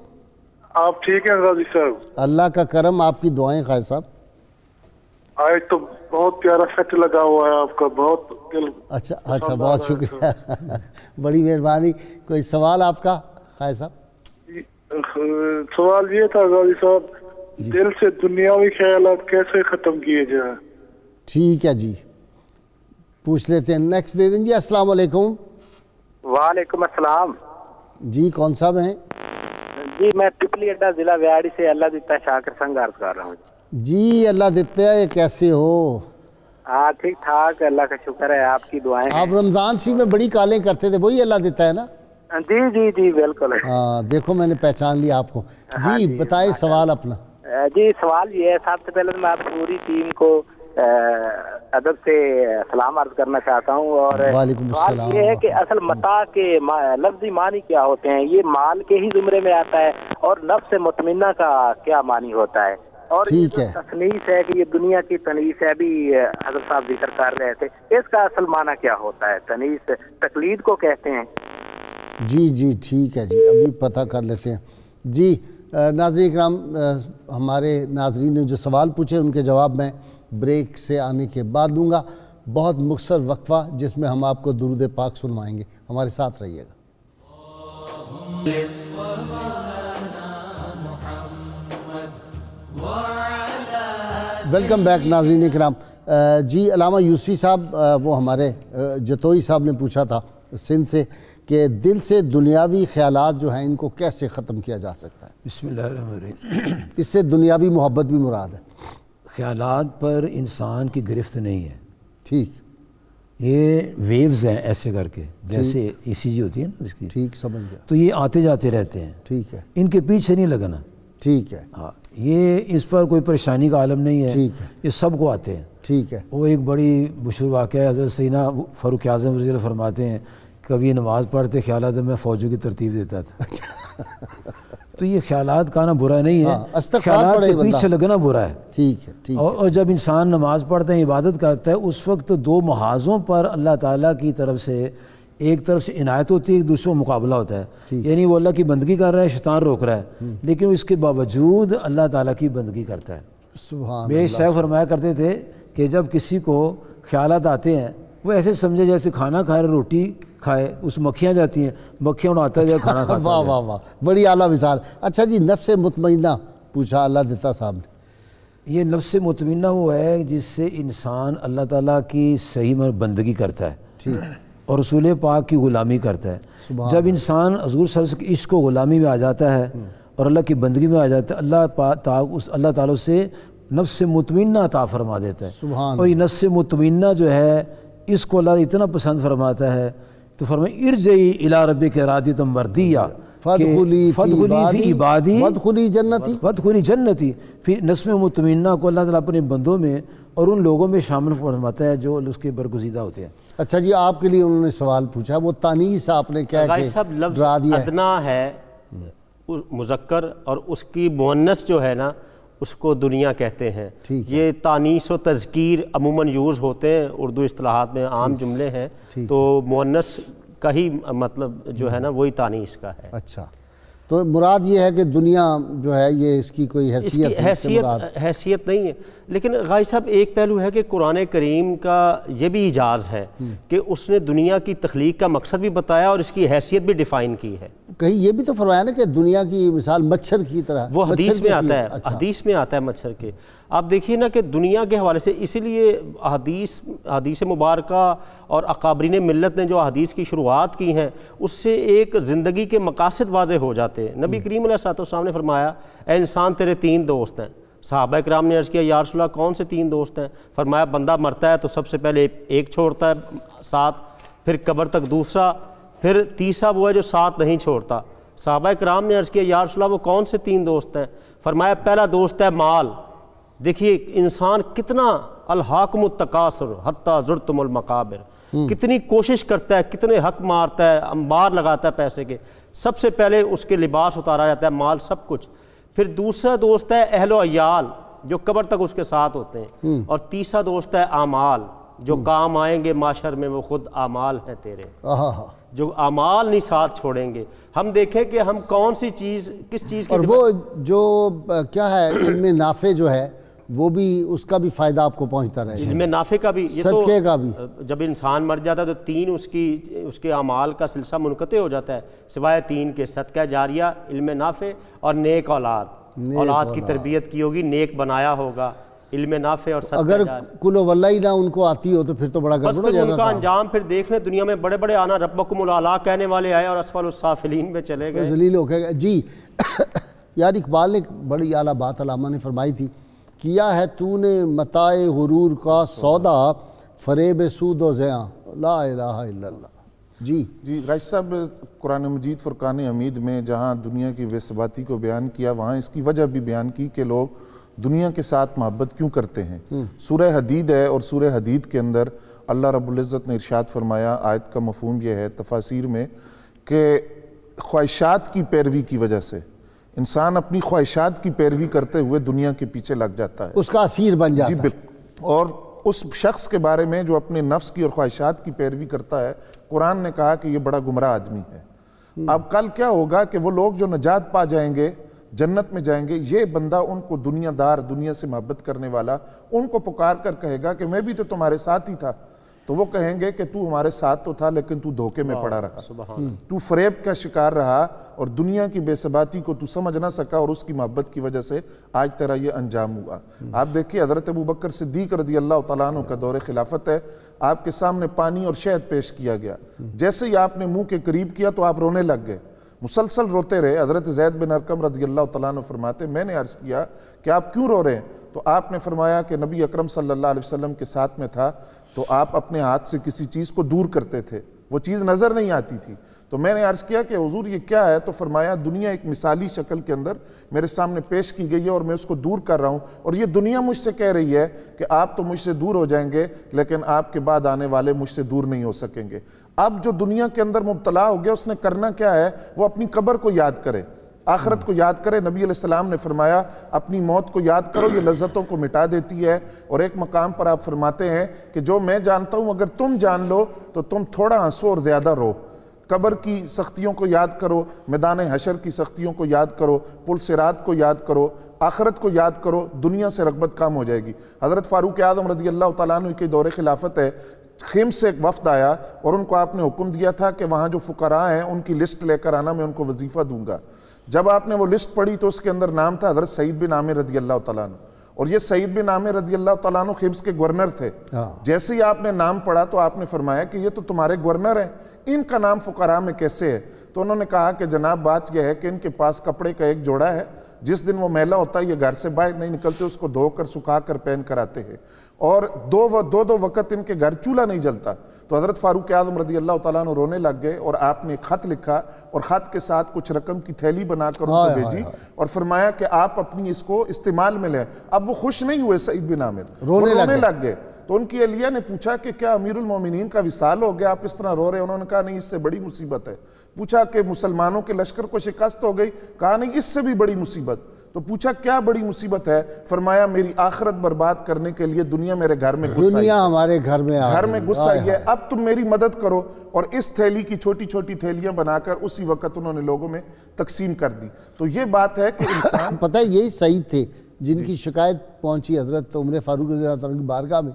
आप ठीक हैं गाजी साहब अल्लाह का करम आपकी दुआएं ख्वाजा साहब आज तो बहुत प्यारा सेट लगा हुआ है आपका बहुत दिल अच्छा अच्छा बहुत शुक्रिया बड़ी मेहरबानी कोई सवाल आपका ख्वाजा साहब सवाल ये था गाजी साहब दिल से दुनियावी ख्याल कैसे ख़त्म किए जाए ठीक है जी पूछ लेते हैं नेक्स्ट दे दें जी अस्सलाम वालेकुम वालेकुम अस्सलाम जी कौन साहब हैं जी मैं पिपली अड्डा ज़िला व्याड़ी से अल्लाह दिता शाकर संघ अर्ज कर रहा हूँ जी अल्लाह दिता है कैसे हो हाँ ठीक ठाक अल्लाह का शुक्र है आपकी दुआएं आप रमज़ान शरीफ में बड़ी काले करते थे वही अल्लाह दिता है ना हाँ, जी जी जी बिल्कुल हाँ देखो मैंने पहचान लिया आपको हाँ, जी, बताए हाँ, सवाल अपना जी सवाल ये है सबसे पहले तो मैं आप पूरी टीम को अदब से सलाम अर्ज करना चाहता हूँ और सवाल ये है कि असल मता के लफ्जी मानी क्या होते हैं ये माल के ही जुमरे में आता है और नफ्स मुतमिना का क्या मानी होता है और ठीक है तकनीस है कि ये दुनिया की तनीस है भी हजरत साहब जिक्र कर रहे थे इसका असल माना क्या होता है तनीस तकलीद को कहते हैं जी जी ठीक है जी अभी पता कर लेते हैं जी नाजरी कराम हमारे नाजरीन ने जो सवाल पूछे उनके जवाब मैं ब्रेक से आने के बाद दूंगा बहुत मुखसर वक्फ़ा जिसमें हम आपको दुरुद पाक सुनवाएंगे हमारे साथ रहिएगा वेलकम बैक नाजरीन कराम जी अलामा यूसफी साहब वो हमारे जतोई साहब ने पूछा था सिंध से कि दिल से दुनियावी ख्याल जो हैं इनको कैसे ख़त्म किया जा सकता है बसमीम इससे दुनियावी मोहब्बत भी मुराद है ख्याल पर इंसान की गिरफ्त नहीं है ठीक ये वेव्स हैं ऐसे करके जैसे ई जी होती है ना इसकी ठीक समझ गया तो ये आते जाते रहते हैं ठीक है इनके पीछे नहीं लगना ठीक है हाँ ये इस पर कोई परेशानी का आलम नहीं है ठीक है ये सबको आते हैं ठीक है वो एक बड़ी मशहूर वाक़ है हज़रत सीना फ़ारूक आज़म रजील फरमाते हैं कभी नमाज़ पढ़ते ख्याल आते मैं फ़ौजों की तरतीब देता था अच्छा। तो ये ख्याल का बुरा नहीं है हाँ, ख्याल के पीछे लगना बुरा है ठीक है ठीक और, और जब इंसान नमाज़ पढ़ते हैं इबादत करता है उस वक्त तो दो महाजों पर अल्लाह ताला की तरफ से एक तरफ से इनायत होती है एक दूसरे मुकाबला होता है यानी वो अल्लाह की बंदगी कर रहा है शैतान रोक रहा है हम्म। लेकिन इसके बावजूद अल्लाह ताला की बंदगी करता है मेरे फरमाया करते थे कि जब किसी को ख्याल आते हैं वो ऐसे समझे जैसे खाना खाए रोटी खाए उस मक्खियाँ जाती हैं मक्खियाँ उड़ाता है जाए खाना अच्छा, खाता वाह वाह वाह बड़ी आला मिसाल अच्छा जी नफ्स मुतमना पूछा अल्लाह दत्ता साहब ने ये नफ्स मुतमिना वो है जिससे इंसान अल्लाह ताला की सही में बंदगी करता है ठीक और रसूल पाक की ग़ुलामी करता है जब इंसान हजूर सर के इश्क को ग़ुलामी में आ जाता है हम्म। और अल्लाह की बंदगी में आ जाता है अल्लाह ताक उस अल्लाह ताला से नफ्स मुतमिना अता फरमा देता है और ये नफ्स मुतमिना जो है इसको अल्लाह इतना पसंद फरमाता है तो फरमाए इरजई इला रबी के रादी तुम मर्दिया फतखुली जन्नती फिर नस्म मतमीना को अल्लाह ताला अपने बंदों में और उन लोगों में शामिल फरमाता है जो उसके बरगुजीदा होते हैं अच्छा जी आपके लिए उन्होंने सवाल पूछा वो तानीस आपने क्या साहब है मुजक्कर और उसकी मुन्नस जो है ना उसको दुनिया कहते हैं ये तानीस व तज़कीर अमूमन यूज़ होते हैं उर्दू असलाहत में आम जुमले हैं तो मुनस का ही मतलब जो है ना हम्म। वही तानीस का है अच्छा तो मुराद ये है कि दुनिया जो है ये इसकी कोई हैसियत इसकी हैसियत हैसियत नहीं है लेकिन गाय साहब एक पहलू है कि कुरान करीम का यह भी इजाज़ है हम्म। कि उसने दुनिया की तख्लीक का मकसद भी बताया और इसकी हैसियत भी डिफ़ाइन की है कहीं ये भी तो फरमाया ना कि दुनिया की मिसाल मच्छर की तरह वो हदीस में आता है अच्छा। हदीस में आता है मच्छर के आप देखिए ना कि दुनिया के हवाले से इसीलिए हदीस हदीस मुबारक और अकाबरीन मिलत ने जो हदीस की शुरुआत की हैं उससे एक ज़िंदगी के मकासद वाज हो जाते हैं नबी हम्म। करीम साहब सामने फरमाया इंसान तेरे तीन दोस्त हैं साहबा कराम ने अर्ज़ किया यारसला कौन से तीन दोस्त हैं फरमाया बंदा मरता है तो सबसे पहले एक छोड़ता है साथ फिर कबर तक दूसरा फिर तीसरा वो है जो साथ नहीं छोड़ता साहबा कराम ने अर्ज़ किया यारसला वो कौन से तीन दोस्त हैं फरमाया पहला दोस्त है माल देखिए इंसान कितना अलहाकम तकासर हती ज़ुरतमकाबिर हम्म। कितनी कोशिश करता है कितने हक मारता है अंबार लगाता है पैसे के सबसे पहले उसके लिबास उतारा जाता है माल सब कुछ फिर दूसरा दोस्त है अहलो अयाल जो कबर तक उसके साथ होते हैं हम्म। और तीसरा दोस्त है आमाल जो हम्म। काम आएंगे माशर में वो खुद आमाल है तेरे जो आमाल नहीं साथ छोड़ेंगे हम देखें कि हम कौन सी चीज़ किस चीज़ की और वो जो क्या है इनमें नाफे जो है वो भी उसका भी फायदा आपको पहुंचता रहे इसमें नाफे का भी ये तो, का भी जब इंसान मर जाता है तो तीन उसकी उसके अमाल का सिलसिला मुनक़ हो जाता है सिवाय तीन के सदका जारिया इल्म नाफे और नेक औलाद औलाद की तरबियत की होगी नेक बनाया होगा इल्म नाफे और अगर कुल वल्ला ही ना उनको आती हो तो फिर तो बड़ा हो जाएगा उनका अंजाम फिर देख लें दुनिया में बड़े बड़े आना आला कहने वाले आए और साफिलीन में चले गए जलील हो गए जी यार इकबाल ने बड़ी आला बात अलामा ने फरमाई थी किया है तूने मताए गुरूर का सौदा फरेब सूद व ला जी जी राइस साहब कुरान मजीद फ़ुरकान हमीद में जहाँ दुनिया की बेसबाती को बयान किया वहाँ इसकी वजह भी बयान की कि लोग दुनिया के साथ मोहब्बत क्यों करते हैं हम्म। सूर्य हदीद है और सूर्य हदीद के अंदर अल्लाह रबुल्ज़त ने इरशाद फरमाया आयत का मफहम यह है तफासिर में कि ख्वाहिशात की पैरवी की वजह से इंसान अपनी ख्वाहिशात की पैरवी करते हुए दुनिया के पीछे लग जाता है उसका असीर बन जाता है और उस शख्स के बारे में जो अपने नफ्स की और ख्वाहिशात की पैरवी करता है कुरान ने कहा कि ये बड़ा गुमराह आदमी है हम्म। अब कल क्या होगा कि वो लोग जो नजात पा जाएंगे जन्नत में जाएंगे ये बंदा उनको दुनियादार दुनिया से मोहब्बत करने वाला उनको पुकार कर कहेगा कि मैं भी तो तुम्हारे साथ ही था तो वो कहेंगे कि तू हमारे साथ तो था लेकिन तू धोखे में पड़ा रहा हम्म। तू फरेब का शिकार रहा और दुनिया की बेसबाती को तू समझ ना सका और उसकी मोहब्बत की वजह से आज तेरा ये अंजाम हुआ हम्म। आप देखिए हजरत अबू बकर सिद्दीक रदी अल्लाह तु का दौरे खिलाफत है आपके सामने पानी और शहद पेश किया गया हम्म। जैसे ही आपने मुंह के करीब किया तो आप रोने लग गए मुसलसल रोते रहे हज़रत जैद बिन अरकम रजी अल्लाह तला फरमाते मैंने अर्ज़ किया कि आप क्यों रो रहे हैं तो आपने फरमाया कि नबी अकरम सल्लल्लाहु अलैहि वसल्लम के साथ में था तो आप अपने हाथ से किसी चीज़ को दूर करते थे वो चीज़ नज़र नहीं आती थी तो मैंने अर्ज़ किया कि हजूर ये क्या है तो फरमाया दुनिया एक मिसाली शक्ल के अंदर मेरे सामने पेश की गई है और मैं उसको दूर कर रहा हूँ और ये दुनिया मुझसे कह रही है कि आप तो मुझसे दूर हो जाएंगे लेकिन आपके बाद आने वाले मुझसे दूर नहीं हो सकेंगे अब जो दुनिया के अंदर मुबतला हो गया उसने करना क्या है वो अपनी कबर को याद करे आखरत को याद करें नबी सलाम ने फरमाया अपनी मौत को याद करो ये लज्जतों को मिटा देती है और एक मकाम पर आप फरमाते हैं कि जो मैं जानता हूँ अगर तुम जान लो तो तुम थोड़ा हंसो और ज़्यादा रो कबर की सख्तियों को याद करो मैदान हशर की सख्तियों को याद करो पुल सिरात को याद करो आखरत को याद करो दुनिया से रगबत काम हो जाएगी हज़रत फ़ारूक आदम रदी अल्लाह तु के दौरे खिलाफत है खेम से एक वफद आया और उनको आपने हुक्म दिया था कि वहाँ जो फ़ुकरा हैं उनकी लिस्ट लेकर आना मैं उनको वजीफ़ा दूंगा जब आपने वो लिस्ट पढ़ी तो उसके अंदर नाम था हजरत सईद बिन आमिर रदी अल्लाह तला और ये सईद बिन आमिर रदी अल्लाह तला खिब्स के गवर्नर थे हाँ। जैसे ही आपने नाम पढ़ा तो आपने फरमाया कि ये तो तुम्हारे गवर्नर हैं इनका नाम फुकारा में कैसे है तो उन्होंने कहा कि जनाब बात यह है कि इनके पास कपड़े का एक जोड़ा है जिस दिन वो मेला होता है ये घर से बाहर नहीं निकलते उसको धोकर सुखा कर पहन कर आते हैं और दो व, दो दो वक्त इनके घर चूल्हा नहीं जलता तो हज़रत फ़ारूक आज़म रजी अल्लाह तुम रोने लग गए और आपने ख़त लिखा और ख़त के साथ कुछ रकम की थैली बनाकर उनको भेजी और फरमाया कि आप अपनी इसको इस्तेमाल में लें अब वो खुश नहीं हुए सईद बिन आमिर रोने, रोने लग गए तो उनकी अलिया ने पूछा कि क्या अमीरमिन का विसाल हो गया आप इस तरह रो रहे हैं उन्होंने कहा नहीं इससे बड़ी मुसीबत है पूछा कि मुसलमानों के लश्कर को शिकस्त हो गई कहा नहीं इससे भी बड़ी मुसीबत तो पूछा क्या बड़ी मुसीबत है फरमाया मेरी आखिरत बर्बाद करने के लिए दुनिया मेरे घर में दुनिया हमारे घर में घर में गुस्सा आई है अब तुम मेरी मदद करो और इस थैली की छोटी छोटी थैलियां बनाकर उसी वक्त उन्होंने लोगों में तकसीम कर दी तो ये बात है कि इंसान पता है यही सही थे जिनकी शिकायत पहुंची हजरत उम्र फारूक की बारगाह में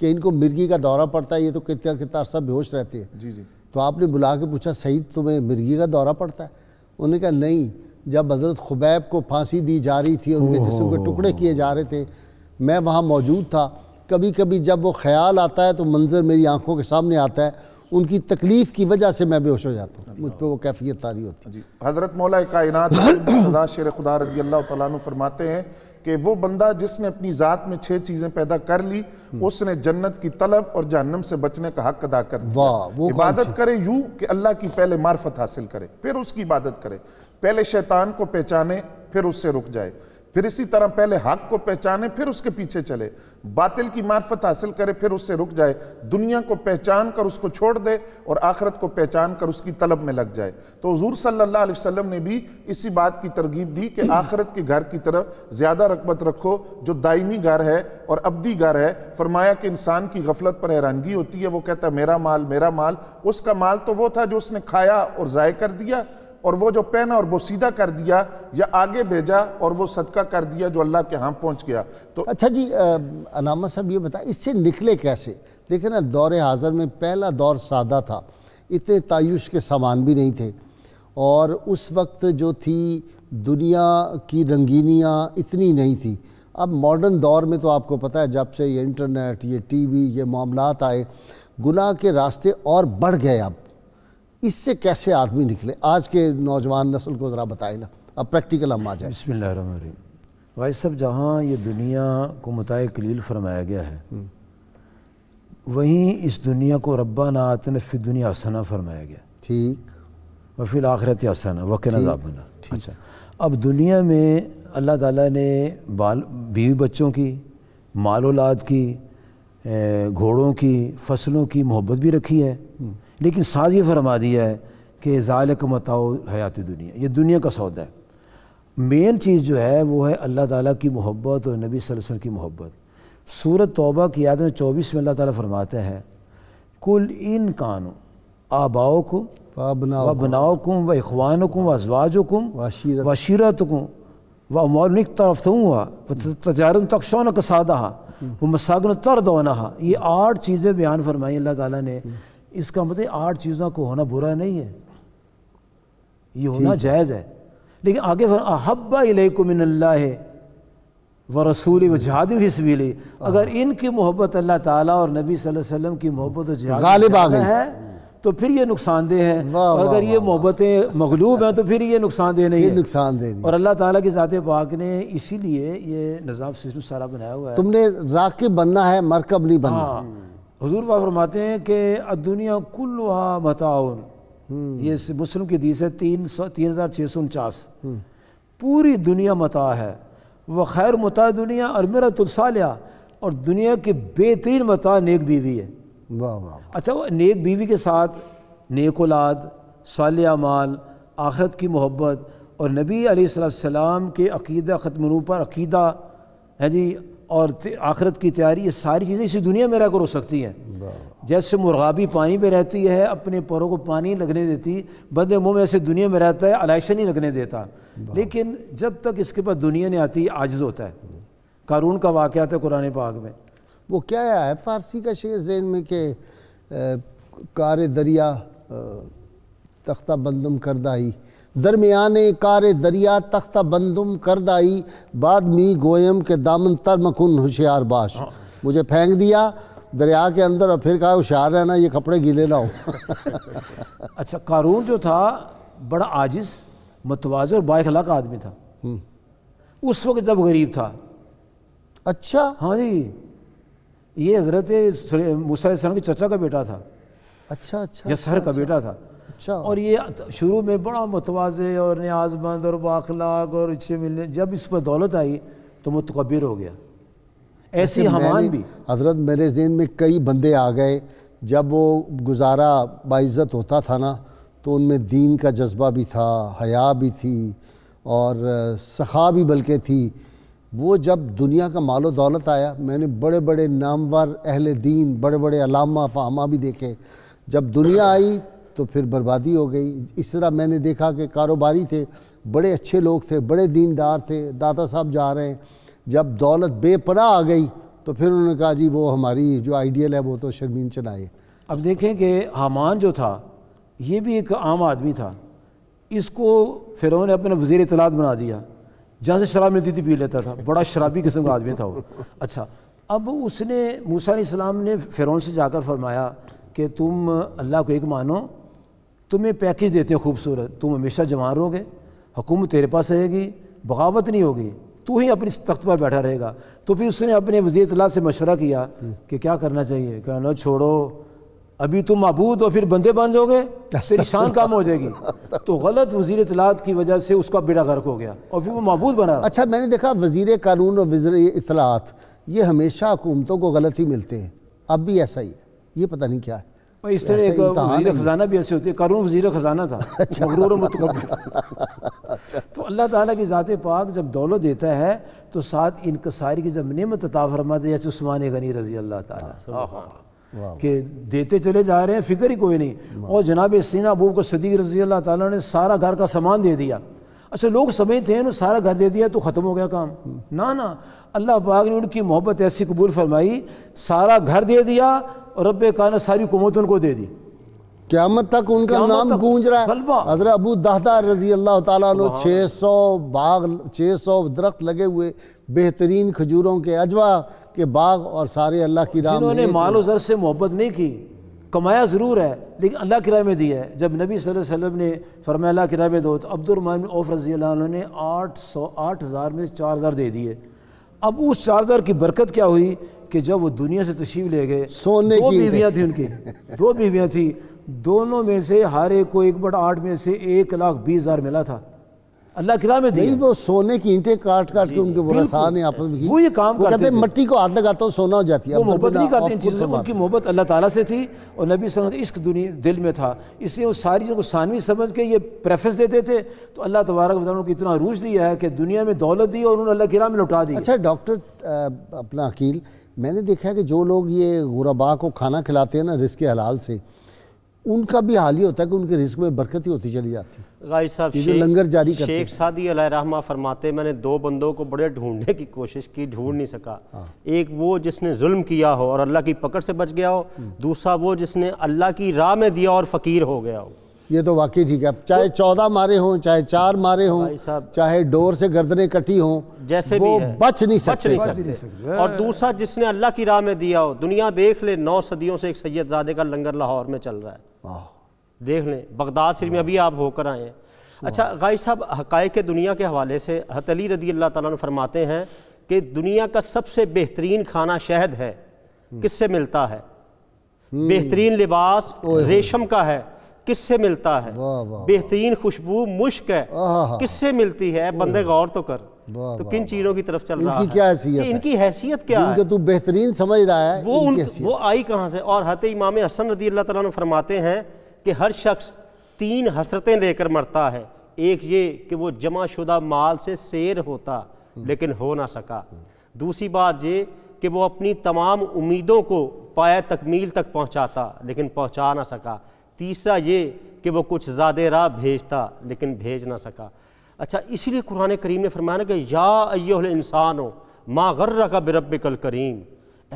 कि इनको मिर्गी का दौरा पड़ता है ये तो कितना कितना अरसा बेहोश रहते हैं जी जी तो आपने बुला के पूछा सही तुम्हें मिर्गी का दौरा पड़ता है उन्होंने कहा नहीं जब हज़रत खुबैब को फांसी दी जा रही थी उनके जिसम के टुकड़े किए जा रहे थे मैं वहाँ मौजूद था कभी कभी जब वो ख्याल आता है तो मंज़र मेरी आंखों के सामने आता है उनकी तकलीफ़ की वजह से मैं बेहोश हो जाता हूँ मुझ पर वो कैफियत तारी होती है हज़रत मौला कायनत शेर खुदा रजी अल्लाह फरमाते हैं कि वो बंदा जिसने अपनी ज़ात में छह चीज़ें पैदा कर ली हम्म। उसने जन्नत की तलब और जहन्नम से बचने का हक अदा कर वाह इबादत करे यूं कि अल्लाह की पहले मार्फत हासिल करे फिर उसकी इबादत करे पहले शैतान को पहचाने फिर उससे रुक जाए फिर इसी तरह पहले हक को पहचाने फिर उसके पीछे चले बातिल की मार्फत हासिल करे फिर उससे रुक जाए दुनिया को पहचान कर उसको छोड़ दे और आखरत को पहचान कर उसकी तलब में लग जाए तो हजूर सल्ला वसम ने भी इसी बात की तरगीब दी कि आखरत के घर की तरफ ज़्यादा रगबत रखो जो दायमी घर है और अबदी घर है फरमाया कि इंसान की गफलत पर हैरानगी होती है वो कहता है मेरा माल मेरा माल उसका माल तो वो था जो उसने खाया और ज़ाय कर दिया और वो जो पहना और वो सीधा कर दिया या आगे भेजा और वो सदका कर दिया जो अल्लाह के यहाँ पहुँच गया तो अच्छा जी अनामा साहब ये बताए इससे निकले कैसे देखे ना दौर हाज़र में पहला दौर सादा था इतने तायुष के सामान भी नहीं थे और उस वक्त जो थी दुनिया की रंगीनियाँ इतनी नहीं थी अब मॉडर्न दौर में तो आपको पता है जब से ये इंटरनेट ये टीवी ये मामला आए गुनाह के रास्ते और बढ़ गए अब इससे कैसे आदमी निकले आज के नौजवान नस्ल को ज़रा बताए ना अब प्रैक्टिकल हम आ जाए बसम भाई साहब जहाँ ये दुनिया को मताए कलील फरमाया गया है हम्म। वहीं इस दुनिया को रब्बा ना आतन फिर दुनिया आसाना फरमाया गया ठीक व फिर आखरत आसाना वकील बना अच्छा अब दुनिया में अल्लाह ताला ने बाल बीवी बच्चों की माल औलाद की घोड़ों की फसलों की मोहब्बत भी रखी है हम्म। लेकिन साज ये फरमा दिया है कि ज़ालक मताओ हयात दुनिया ये दुनिया का सौदा है मेन चीज़ जो है वो है अल्लाह ताला की मोहब्बत और नबी वसल्लम की मोहब्बत सूरत तौबा की याद में चौबीस में अल्लाह ताला फरमाते हैं कुल इन कानू आबाओ को बनाओ कुम व इखवान कुम वजवाज अजवाज कुम व शीरत कुम व मौलिक निक तरफ हुआ तजारत तकशौन हा वो मसागन तर दौना ये आठ चीज़ें बयान फरमाई अल्लाह ताला ने इसका मतलब आठ चीज़ों को होना बुरा नहीं है ये होना जायज़ है लेकिन आगे अहब्बा इलेकुमिनल्ला है व रसूल व जहाद फीसबील अगर हाँ। इनकी मोहब्बत अल्लाह ताला और नबी सल्लल्लाहु अलैहि वसल्लम की मोहब्बत गालिब आ गई है तो फिर ये नुकसानदेह है और अगर ये मोहब्बतें मगलूब हैं तो फिर ये नुकसानदेह नहीं ये है नुकसानदेह और अल्लाह ताला की ज़ात पाक ने इसीलिए ये निज़ाम सिस्टम सारा बनाया हुआ है तुमने राकिब बनना है मरकब नहीं बनना हाँ। हजूर बा फरमाते हैं कि दुनिया कुल मताउन हम्म। ये मुस्लिम की दीस है तीन सौ तीन हज़ार छः सौ उनचास हम्म। पूरी दुनिया मता है वह खैर मता दुनिया और मेरा तुलसालिया और दुनिया की बेहतरीन मता नेक बीवी है वाह वाह अच्छा वो नेक बीवी के साथ नेक औलाद साल माल आखरत की मोहब्बत और नबी सलाम के अकीदा ख़तमरू पर अकीदा है जी और आखरत की तैयारी ये सारी चीज़ें इसी दुनिया में रहकर हो सकती हैं जैसे मुर्गाबी पानी पे रहती है अपने परों को पानी लगने देती बंदे मुँह में ऐसे दुनिया में रहता है अलाइशा नहीं लगने देता लेकिन जब तक इसके पास दुनिया नहीं आती आजज होता है कारून का वाक़ है कुरान पाक में वो क्या आया है फारसी का शेर जेन में कि कार दरिया तख्ता बंदम करदाई दरमियान कार दरिया तख्ता बंदम करदाई बाद मी गोयम के दामन तर मकुन होशियार बाश हाँ। मुझे फेंक दिया दरिया के अंदर और फिर कहा होशियार रहना ये कपड़े गीले ना हो अच्छा कारून जो था बड़ा आजिज मतवाज़ और का आदमी था हम्म। उस वक्त जब गरीब था अच्छा हाँ जी ये हजरत मूसा के चचा का बेटा था अच्छा अच्छा या सर अच्छा, का अच्छा। बेटा था अच्छा और ये शुरू में बड़ा मतवाज़ और न्याजमंद और बाखलाक और अच्छे मिलने जब इस पर दौलत आई तो मतकबिर हो गया ऐसी अच्छा, हमान भी हजरत मेरे जहन में कई बंदे आ गए जब वो गुजारा बाइज़त होता था ना तो उनमें दीन का जज्बा भी था हया भी थी और सखा भी बल्कि थी वो जब दुनिया का मालो दौलत आया मैंने बड़े बड़े नामवर अहल दीन बड़े बड़े अलामा फामा भी देखे जब दुनिया आई तो फिर बर्बादी हो गई इस तरह मैंने देखा कि कारोबारी थे बड़े अच्छे लोग थे बड़े दीनदार थे दादा साहब जा रहे हैं जब दौलत बेपना आ गई तो फिर उन्होंने कहा जी वो हमारी जो आइडियल है वो तो शर्मीन चलाए अब देखें कि हमान जो था ये भी एक आम आदमी था इसको फिरौन ने अपने वजीर इतलात बना दिया जहाँ से शराब मिलती थी पी लेता था बड़ा शराबी किस्म का आदमी था वो अच्छा अब उसने मूसा सलाम ने फिरौन से जाकर फरमाया कि तुम अल्लाह को एक मानो तुम्हें पैकेज देते हैं खूबसूरत तुम हमेशा जवान रहोगे हुकूमत तेरे पास रहेगी बगावत नहीं होगी तू ही अपनी तख्त पर बैठा रहेगा तो फिर उसने अपने वजी तला से मशवरा किया कि क्या करना चाहिए कहना छोड़ो अभी तुम मबूद और फिर बंदे बन जाओगे तेरी शान काम हो जाएगी तो गलत वजी इतलात की वजह से उसका बेड़ा गर्क हो गया और फिर वो मबूद बना रहा। अच्छा मैंने देखा वजीर कानून और वजीर इतलात ये हमेशा हुकूमतों को गलत ही मिलते हैं अब भी ऐसा ही है ये पता नहीं क्या है और इस तरह एक वजीर ख़जाना भी ऐसे होते कारून वजीर ख़जाना था अच्छा। मगरूर मतकबर तो अल्लाह ताला की ज़ात पाक जब दौलत देता है तो साथ इनकसारी की जब नमत अता फरमाते जैसे उस्मान गनी रजी अल्लाह ताला के हाँ, हाँ, हाँ। देते चले जा रहे हैं फिक्र ही कोई नहीं और जनाब सीना अबूब को सदीक रजी अल्लाह ताला ने सारा घर का सामान दे दिया अच्छा लोग समझते हैं ना सारा घर दे दिया तो ख़त्म हो गया काम हम्म। ना ना अल्लाह पाक ने उनकी मोहब्बत ऐसी कबूल फरमाई सारा घर दे दिया रब कान सारी हुकूमत उनको दे दी क्यामत तक उनका क्यामत नाम गूंज रहा है हजरत अबू दहदा रजी अल्लाह तला छः सौ बाग छः सौ दरख्त लगे हुए बेहतरीन खजूरों के अजवा के बाग और सारे अल्लाह की राह जिन्होंने मालो जर से मोहब्बत नहीं की कमाया ज़रूर है लेकिन अल्लाह की राह में दिया है जब नबी सल्लल्लाहु अलैहि वसल्लम ने फरमाया अल्लाह की राह में दो तो अब्दुलरमान औफ रजी ने आठ सौ आठ हज़ार में चार हज़ार दे दिए अब उस चार हज़ार की बरकत क्या हुई कि जब वो दुनिया से तशीव ले गए सोने दो बीवियाँ थी उनकी दो बीवियाँ थी दोनों में से हर एक को एक बट आठ में से एक लाख बीस हज़ार मिला था अल्लाह की राह में दिया वो सोने की ईंटें काट काट के उनके बुरसान आपस में वो ये काम वो करते मट्टी को हाथ लगाता हूँ सोना हो जाती है वो मोहब्बत नहीं करते इन चीज़ों में उनकी मोहब्बत अल्लाह ताला से थी और नबी सल्लल्लाहु अलैहि वसल्लम दुनिया दिल में था इसलिए वो सारी चीज़ों को सानवी समझ के ये प्रेफेस देते थे तो अल्लाह तबारक बताने को इतना रूज दिया है कि दुनिया में दौलत दी और उन्होंने अल्लाह की राह में लौटा दी अच्छा डॉक्टर अपना अकील मैंने देखा कि जो लोग ये गुरबा को खाना खिलाते हैं ना रिस्क हलाल से उनका भी हाल ही होता है कि उनके रिस्क में बरकत ही होती चली जाती है गाय साहब लंगर जारी करते शेख सादी रहमा फरमाते मैंने दो बंदों को बड़े ढूंढने की कोशिश की ढूंढ नहीं सका हाँ। एक वो जिसने जुल्म किया हो और अल्लाह की पकड़ से बच गया हो दूसरा वो जिसने अल्लाह की राह में दिया और फ़कीर हो गया हो ये तो वाकई ठीक है चाहे तो- चौदह मारे हों चाहे चार मारे हों चाहे डोर से गर्दने कटी हों जैसे वो भी बच नहीं सकते बच नहीं सकते और दूसरा जिसने अल्लाह की राह में दिया हो दुनिया देख ले नौ सदियों से एक सैदजादे का लंगर लाहौर में चल रहा है देख लें बगदाद शरीफ में अभी आप होकर आए हैं अच्छा गाई साहब हक़ दुनिया के हवाले से हत अली रदी अल्लाह तला फरमाते हैं कि दुनिया का सबसे बेहतरीन खाना शहद है हम्म। किससे मिलता है हम्म। बेहतरीन लिबास रेशम का है किससे मिलता है बेहतरीन खुशबू मुश्क है किससे मिलती है बंदे गौर तो कर तो किन चीजों की तरफ चल रहा है क्या हैसियत इनकी हैसियत क्या है तू बेहतरीन समझ रहा है वो उन वो आई कहाँ से और हत इमाम हसन रदी अल्लाह तला फरमाते हैं कि हर शख्स तीन हसरतें लेकर मरता है एक ये कि वो जमा शुदा माल से शेर होता हम्म। लेकिन हो ना सका दूसरी बात ये कि वो अपनी तमाम उम्मीदों को पाया तकमील तक पहुंचाता लेकिन पहुंचा ना सका तीसरा ये कि वो कुछ ज़्यादा राह भेजता लेकिन भेज ना सका अच्छा इसीलिए कुरान करीम ने फरमाया कि या अयोल इंसान हो माँ गर्र का रब कल करीम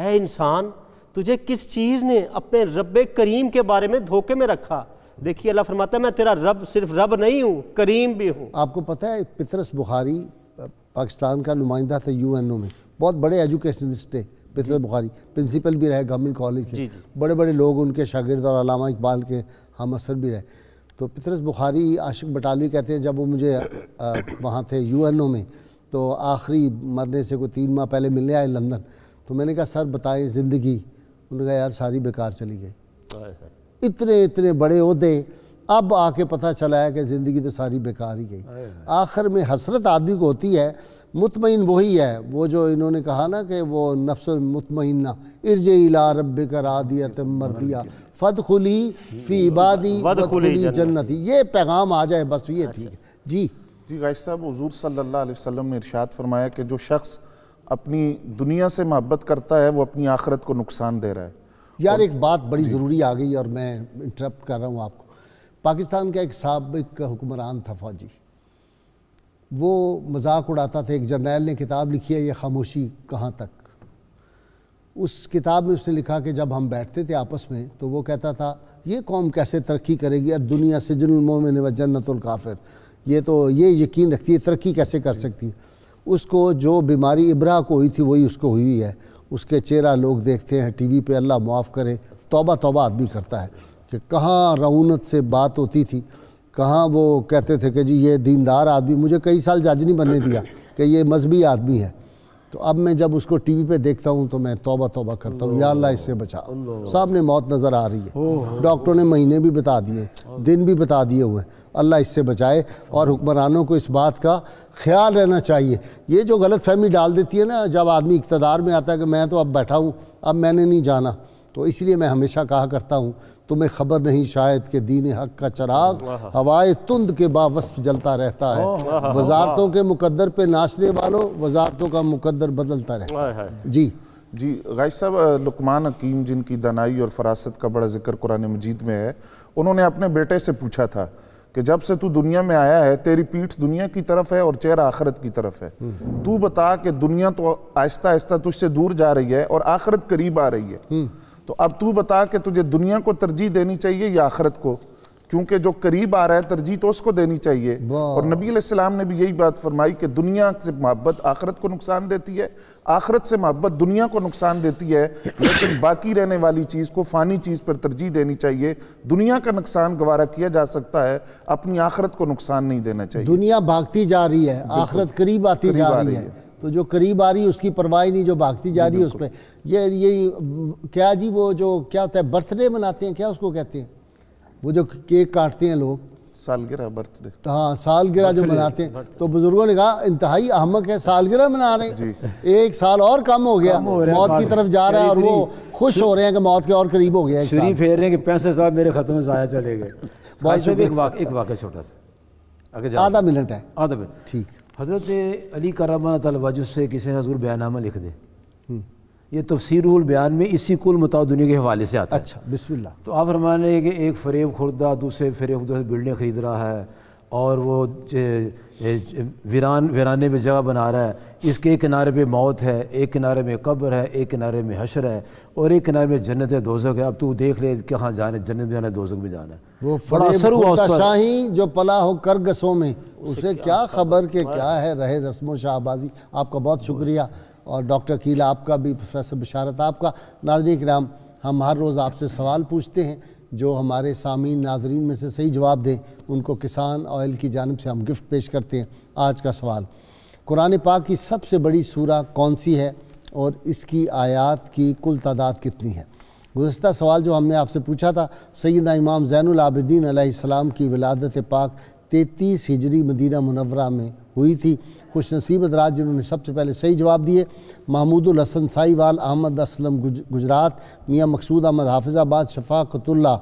ए इंसान तुझे किस चीज़ ने अपने रब करीम के बारे में धोखे में रखा देखिए अल्लाह फरमाता है मैं तेरा रब सिर्फ रब नहीं हूँ करीम भी हूँ आपको पता है पितरस बुखारी पाकिस्तान का नुमाइंदा था यू एन ओ में बहुत बड़े एजुकेशनिस्ट थे फितरत बुखारी प्रिंसिपल भी रहे गवर्नमेंट कॉलेज के बड़े बड़े लोग उनके शागिर्द और अलामा इकबाल के हम असर भी रहे तो पितरस बुखारी आशिक बटालवी कहते हैं जब वो मुझे वहाँ थे यूएनओ में तो आखिरी मरने से कोई तीन माह पहले मिलने आए लंदन तो मैंने कहा सर बताएं ज़िंदगी उन्होंने कहा यार सारी बेकार चली गई इतने इतने बड़े अहदे अब आके पता चला है कि ज़िंदगी तो सारी बेकार ही गई आखिर में हसरत आदमी को होती है मुतमिन वही है वो जो इन्होंने कहा ना कि वो नफ्स मुतमिना इर्ज इला रब का रादियत मर्दिया फत खुली फी इबादी खुली ये पैगाम आ जाए बस ये ठीक अच्छा। है जी जी गाय साहब हजूर सल्ला वसम ने इर्शाद फरमाया कि जो शख्स अपनी दुनिया से मोहब्बत करता है वो अपनी आखिरत को नुकसान दे रहा है यार एक बात बड़ी ज़रूरी आ गई और मैं इंटरप्ट कर रहा हूँ आपको पाकिस्तान का एक सबक हुक्मरान था फौजी वो मजाक उड़ाता था एक जर्नैल ने किताब लिखी है ये खामोशी कहाँ तक उस किताब में उसने लिखा कि जब हम बैठते थे आपस में तो वो कहता था ये कौम कैसे तरक्की करेगी अब दुनिया से जुलमोमिन व जन्नतकाफिर ये तो ये यकीन रखती है तरक्की कैसे कर सकती है उसको जो बीमारी इब्रा को हुई थी वही उसको हुई है उसके चेहरा लोग देखते हैं टीवी पे अल्लाह मुआफ़ करे तौबा तौबा आदमी करता है कि कहाँ रौनत से बात होती थी कहाँ वो कहते थे कि जी ये दीनदार आदमी मुझे कई साल जज नहीं बनने दिया कि ये मजहबी आदमी है तो अब मैं जब उसको टीवी पे देखता हूँ तो मैं तौबा तौबा करता हूँ या अल्लाह इससे बचा सामने मौत नज़र आ रही है डॉक्टरों ने महीने भी बता दिए दिन भी बता दिए हुए अल्लाह इससे बचाए और हुक्मरानों को इस बात का ख्याल रहना चाहिए ये जो गलत फहमी डाल देती है ना जब आदमी इकतदार में आता है कि मैं तो अब बैठा हूँ अब मैंने नहीं जाना तो इसलिए मैं हमेशा कहा करता हूँ तुम्हें खबर नहीं शायद के दीन हक का चराग हवाए तुंद के बावस्फ जलता रहता है वजारतों के मुकद्दर पे नाचने वालों वजारतों का मुकद्दर बदलता रहता है जी जी गाय साहब लुकमान हकीम जिनकी दनाई और फरासत का बड़ा जिक्र कुरान मजीद में है उन्होंने अपने बेटे से पूछा था कि जब से तू दुनिया में आया है तेरी पीठ दुनिया की तरफ है और चेहरा आखरत की तरफ है हम्म। तू बता कि दुनिया तो आहिस्ता आहिस्ता तुझसे दूर जा रही है और आखरत करीब आ रही है हम्म। तो अब तू बता कि तुझे दुनिया को तरजीह देनी चाहिए या आखरत को क्योंकि जो करीब आ रहा है तरजीह तो उसको देनी चाहिए और नबी ने भी यही बात फरमाई कि दुनिया से मोहब्बत आखरत को नुकसान देती है आखरत से मोहब्बत दुनिया को नुकसान देती है लेकिन बाकी रहने वाली चीज़ को फ़ानी चीज़ पर तरजीह देनी चाहिए दुनिया का नुकसान गवारा किया जा सकता है अपनी आखरत को नुकसान नहीं देना चाहिए दुनिया भागती जा रही है आखरत करीब आती जा रही है तो जो करीब आ रही है उसकी परवाह नहीं जो भागती जा रही है पर ये ये क्या जी वो जो क्या होता है बर्थडे मनाते हैं क्या उसको कहते हैं वो जो केक काटते हैं लोग सालगिरह बर्थडे हाँ सालगिरह जो मनाते हैं तो बुजुर्गों ने कहा इंतहाई अहमक है सालगिरह मना रहे हैं एक साल और कम हो गया मौत की तरफ जा रहा है और वो खुश हो रहे हैं कि मौत के और करीब हो गया शरीफ फेर रहे हैं कि पैसे साहब मेरे खत्म में ज़ाया चले गए एक वाक्य छोटा सा आधा मिनट है आधा मिनट ठीक हज़रत अली कर तलवाजु से किसी हजूर बयानामा लिख दे हम्म। ये तफसरुल बयान में इसी कुल मताओ दुनिया के हवाले से आता अच्छा बिस्मिल्लाह तो आप फरमाने कि एक फरेब खुर्दा दूसरे फरेब बिल्डिंग ख़रीद रहा है और वो वीरान वीराने में जगह बना रहा है इसके एक किनारे पे मौत है एक किनारे में कब्र है एक किनारे में हशर है और एक किनारे में जन्नत है दोजक है अब तू देख ले कहाँ जाने जन्नत में जाना है दोजक में जाना है वो बड़ा असर हुआ उस पर शाही जो पला हो कर गसों में उसे, उसे क्या खबर के क्या है रहे रस्म शाहबाजी आपका बहुत शुक्रिया और डॉक्टर कीला आपका भी प्रोफेसर बशारत आपका नाजरिक राम हम हर रोज़ आपसे सवाल पूछते हैं जो हमारे सामीन नाजरीन में से सही जवाब दें उनको किसान ऑयल की जानब से हम गिफ्ट पेश करते हैं आज का सवाल कुरान पाक की सबसे बड़ी सूरा कौन सी है और इसकी आयात की कुल तादाद कितनी है गुज्तर सवाल जो हमने आपसे पूछा था सैद इमाम ज़ैनआबद्दीन आसमाम की विलादत पाक तैतीस हिजरी मदीना मनवरा में हुई थी खुश नसीबत राज जिन्होंने सबसे पहले सही जवाब दिए महमूदुल हसन साईवाल अहमद असलम गुज, गुजरात मियाँ मकसूद अहमद हाफिज़ाबाद शफाकतुल्ला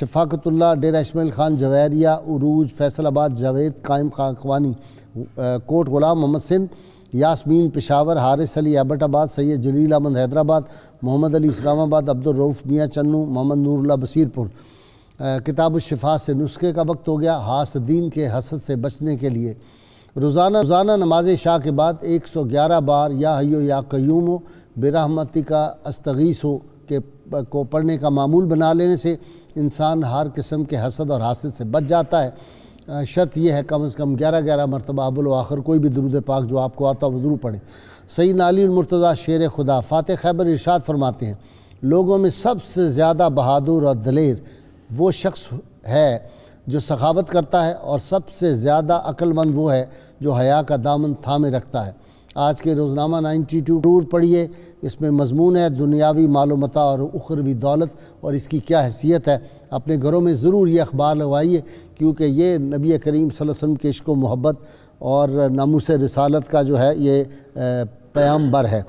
शफाकतुल्ला डेरा इसमाइल ख़ान जवैरिया उरूज फैसलाबाद जावेद कायम खान खवानी कोट गुलाम मोहम्मद सिंध यासमीन पिशावर हारिस अली एबटाबाद सैयद जलील अहमद हैदराबाद मोहम्मद अली इस्लामाबाद अब्दुलरऊफ़ मियाँ चन्नू मोहम्मद नूरुल्ला बसीरपुर किताब शिफा से नुस्खे का वक्त हो गया हासदीन के हसद से बचने के लिए रोज़ाना रोज़ाना नमाज शाह के बाद 111 बार या हयो या क्यूम बरहमती का अस्तगीस हो के को पढ़ने का मामूल बना लेने से इंसान हर किस्म के हसद और हासिल से बच जाता है शर्त यह है कम अज़ कम ग्यारह ग्यारह मरतबा अबुल आखिर कोई भी दरुद पाक जो आपको आता हो ज़रूर पढ़े सही अली मुर्तज़ा शेर खुदा फ़ातह खैबर इर्शाद फरमाते हैं लोगों में सबसे ज़्यादा बहादुर और दलेर वो शख्स है जो सखावत करता है और सबसे ज़्यादा अक्लमंद वो है जो हया का दामन थामे रखता है आज के रोज़नामा नाइन्टी टू टूर पढ़िए इसमें मजमून है दुनियावी मालूमत और उखरवी दौलत और इसकी क्या हैसियत है अपने घरों में ज़रूर ये अखबार लगवाइए क्योंकि ये नबी करीम वसम के इश्को मोहब्बत और नामूस रसालत का जो है ये पैम्बर है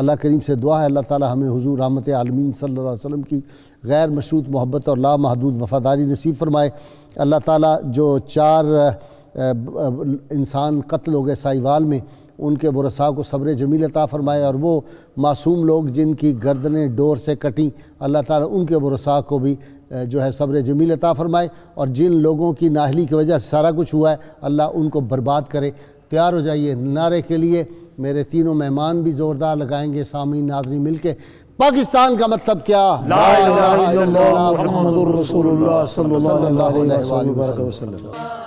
अल्लाह करीम से दुआ है अल्लाह ताला हमें हुजूर रामत आलमीन सल्लल्लाहु अलैहि वसल्लम की गैर मशरूत मोहब्बत और लामहदूद वफ़ादारी नसीब फरमाए अल्लाह ताला जो चार इंसान कत्ल हो गए साहिवाल में उनके वसा को सब्र जमील अता फ़रमाए और वो मासूम लोग जिनकी गर्दनें डोर से कटी अल्लाह ताला उनके वसा को भी जो है सब्र जमील अता फ़रमाए और जिन लोगों की नाहली की वजह से सारा कुछ हुआ है अल्लाह उनको बर्बाद करे तैयार हो जाइए नारे के लिए मेरे तीनों मेहमान भी ज़ोरदार लगाएंगे सामी नाजरी मिल के पाकिस्तान का मतलब क्या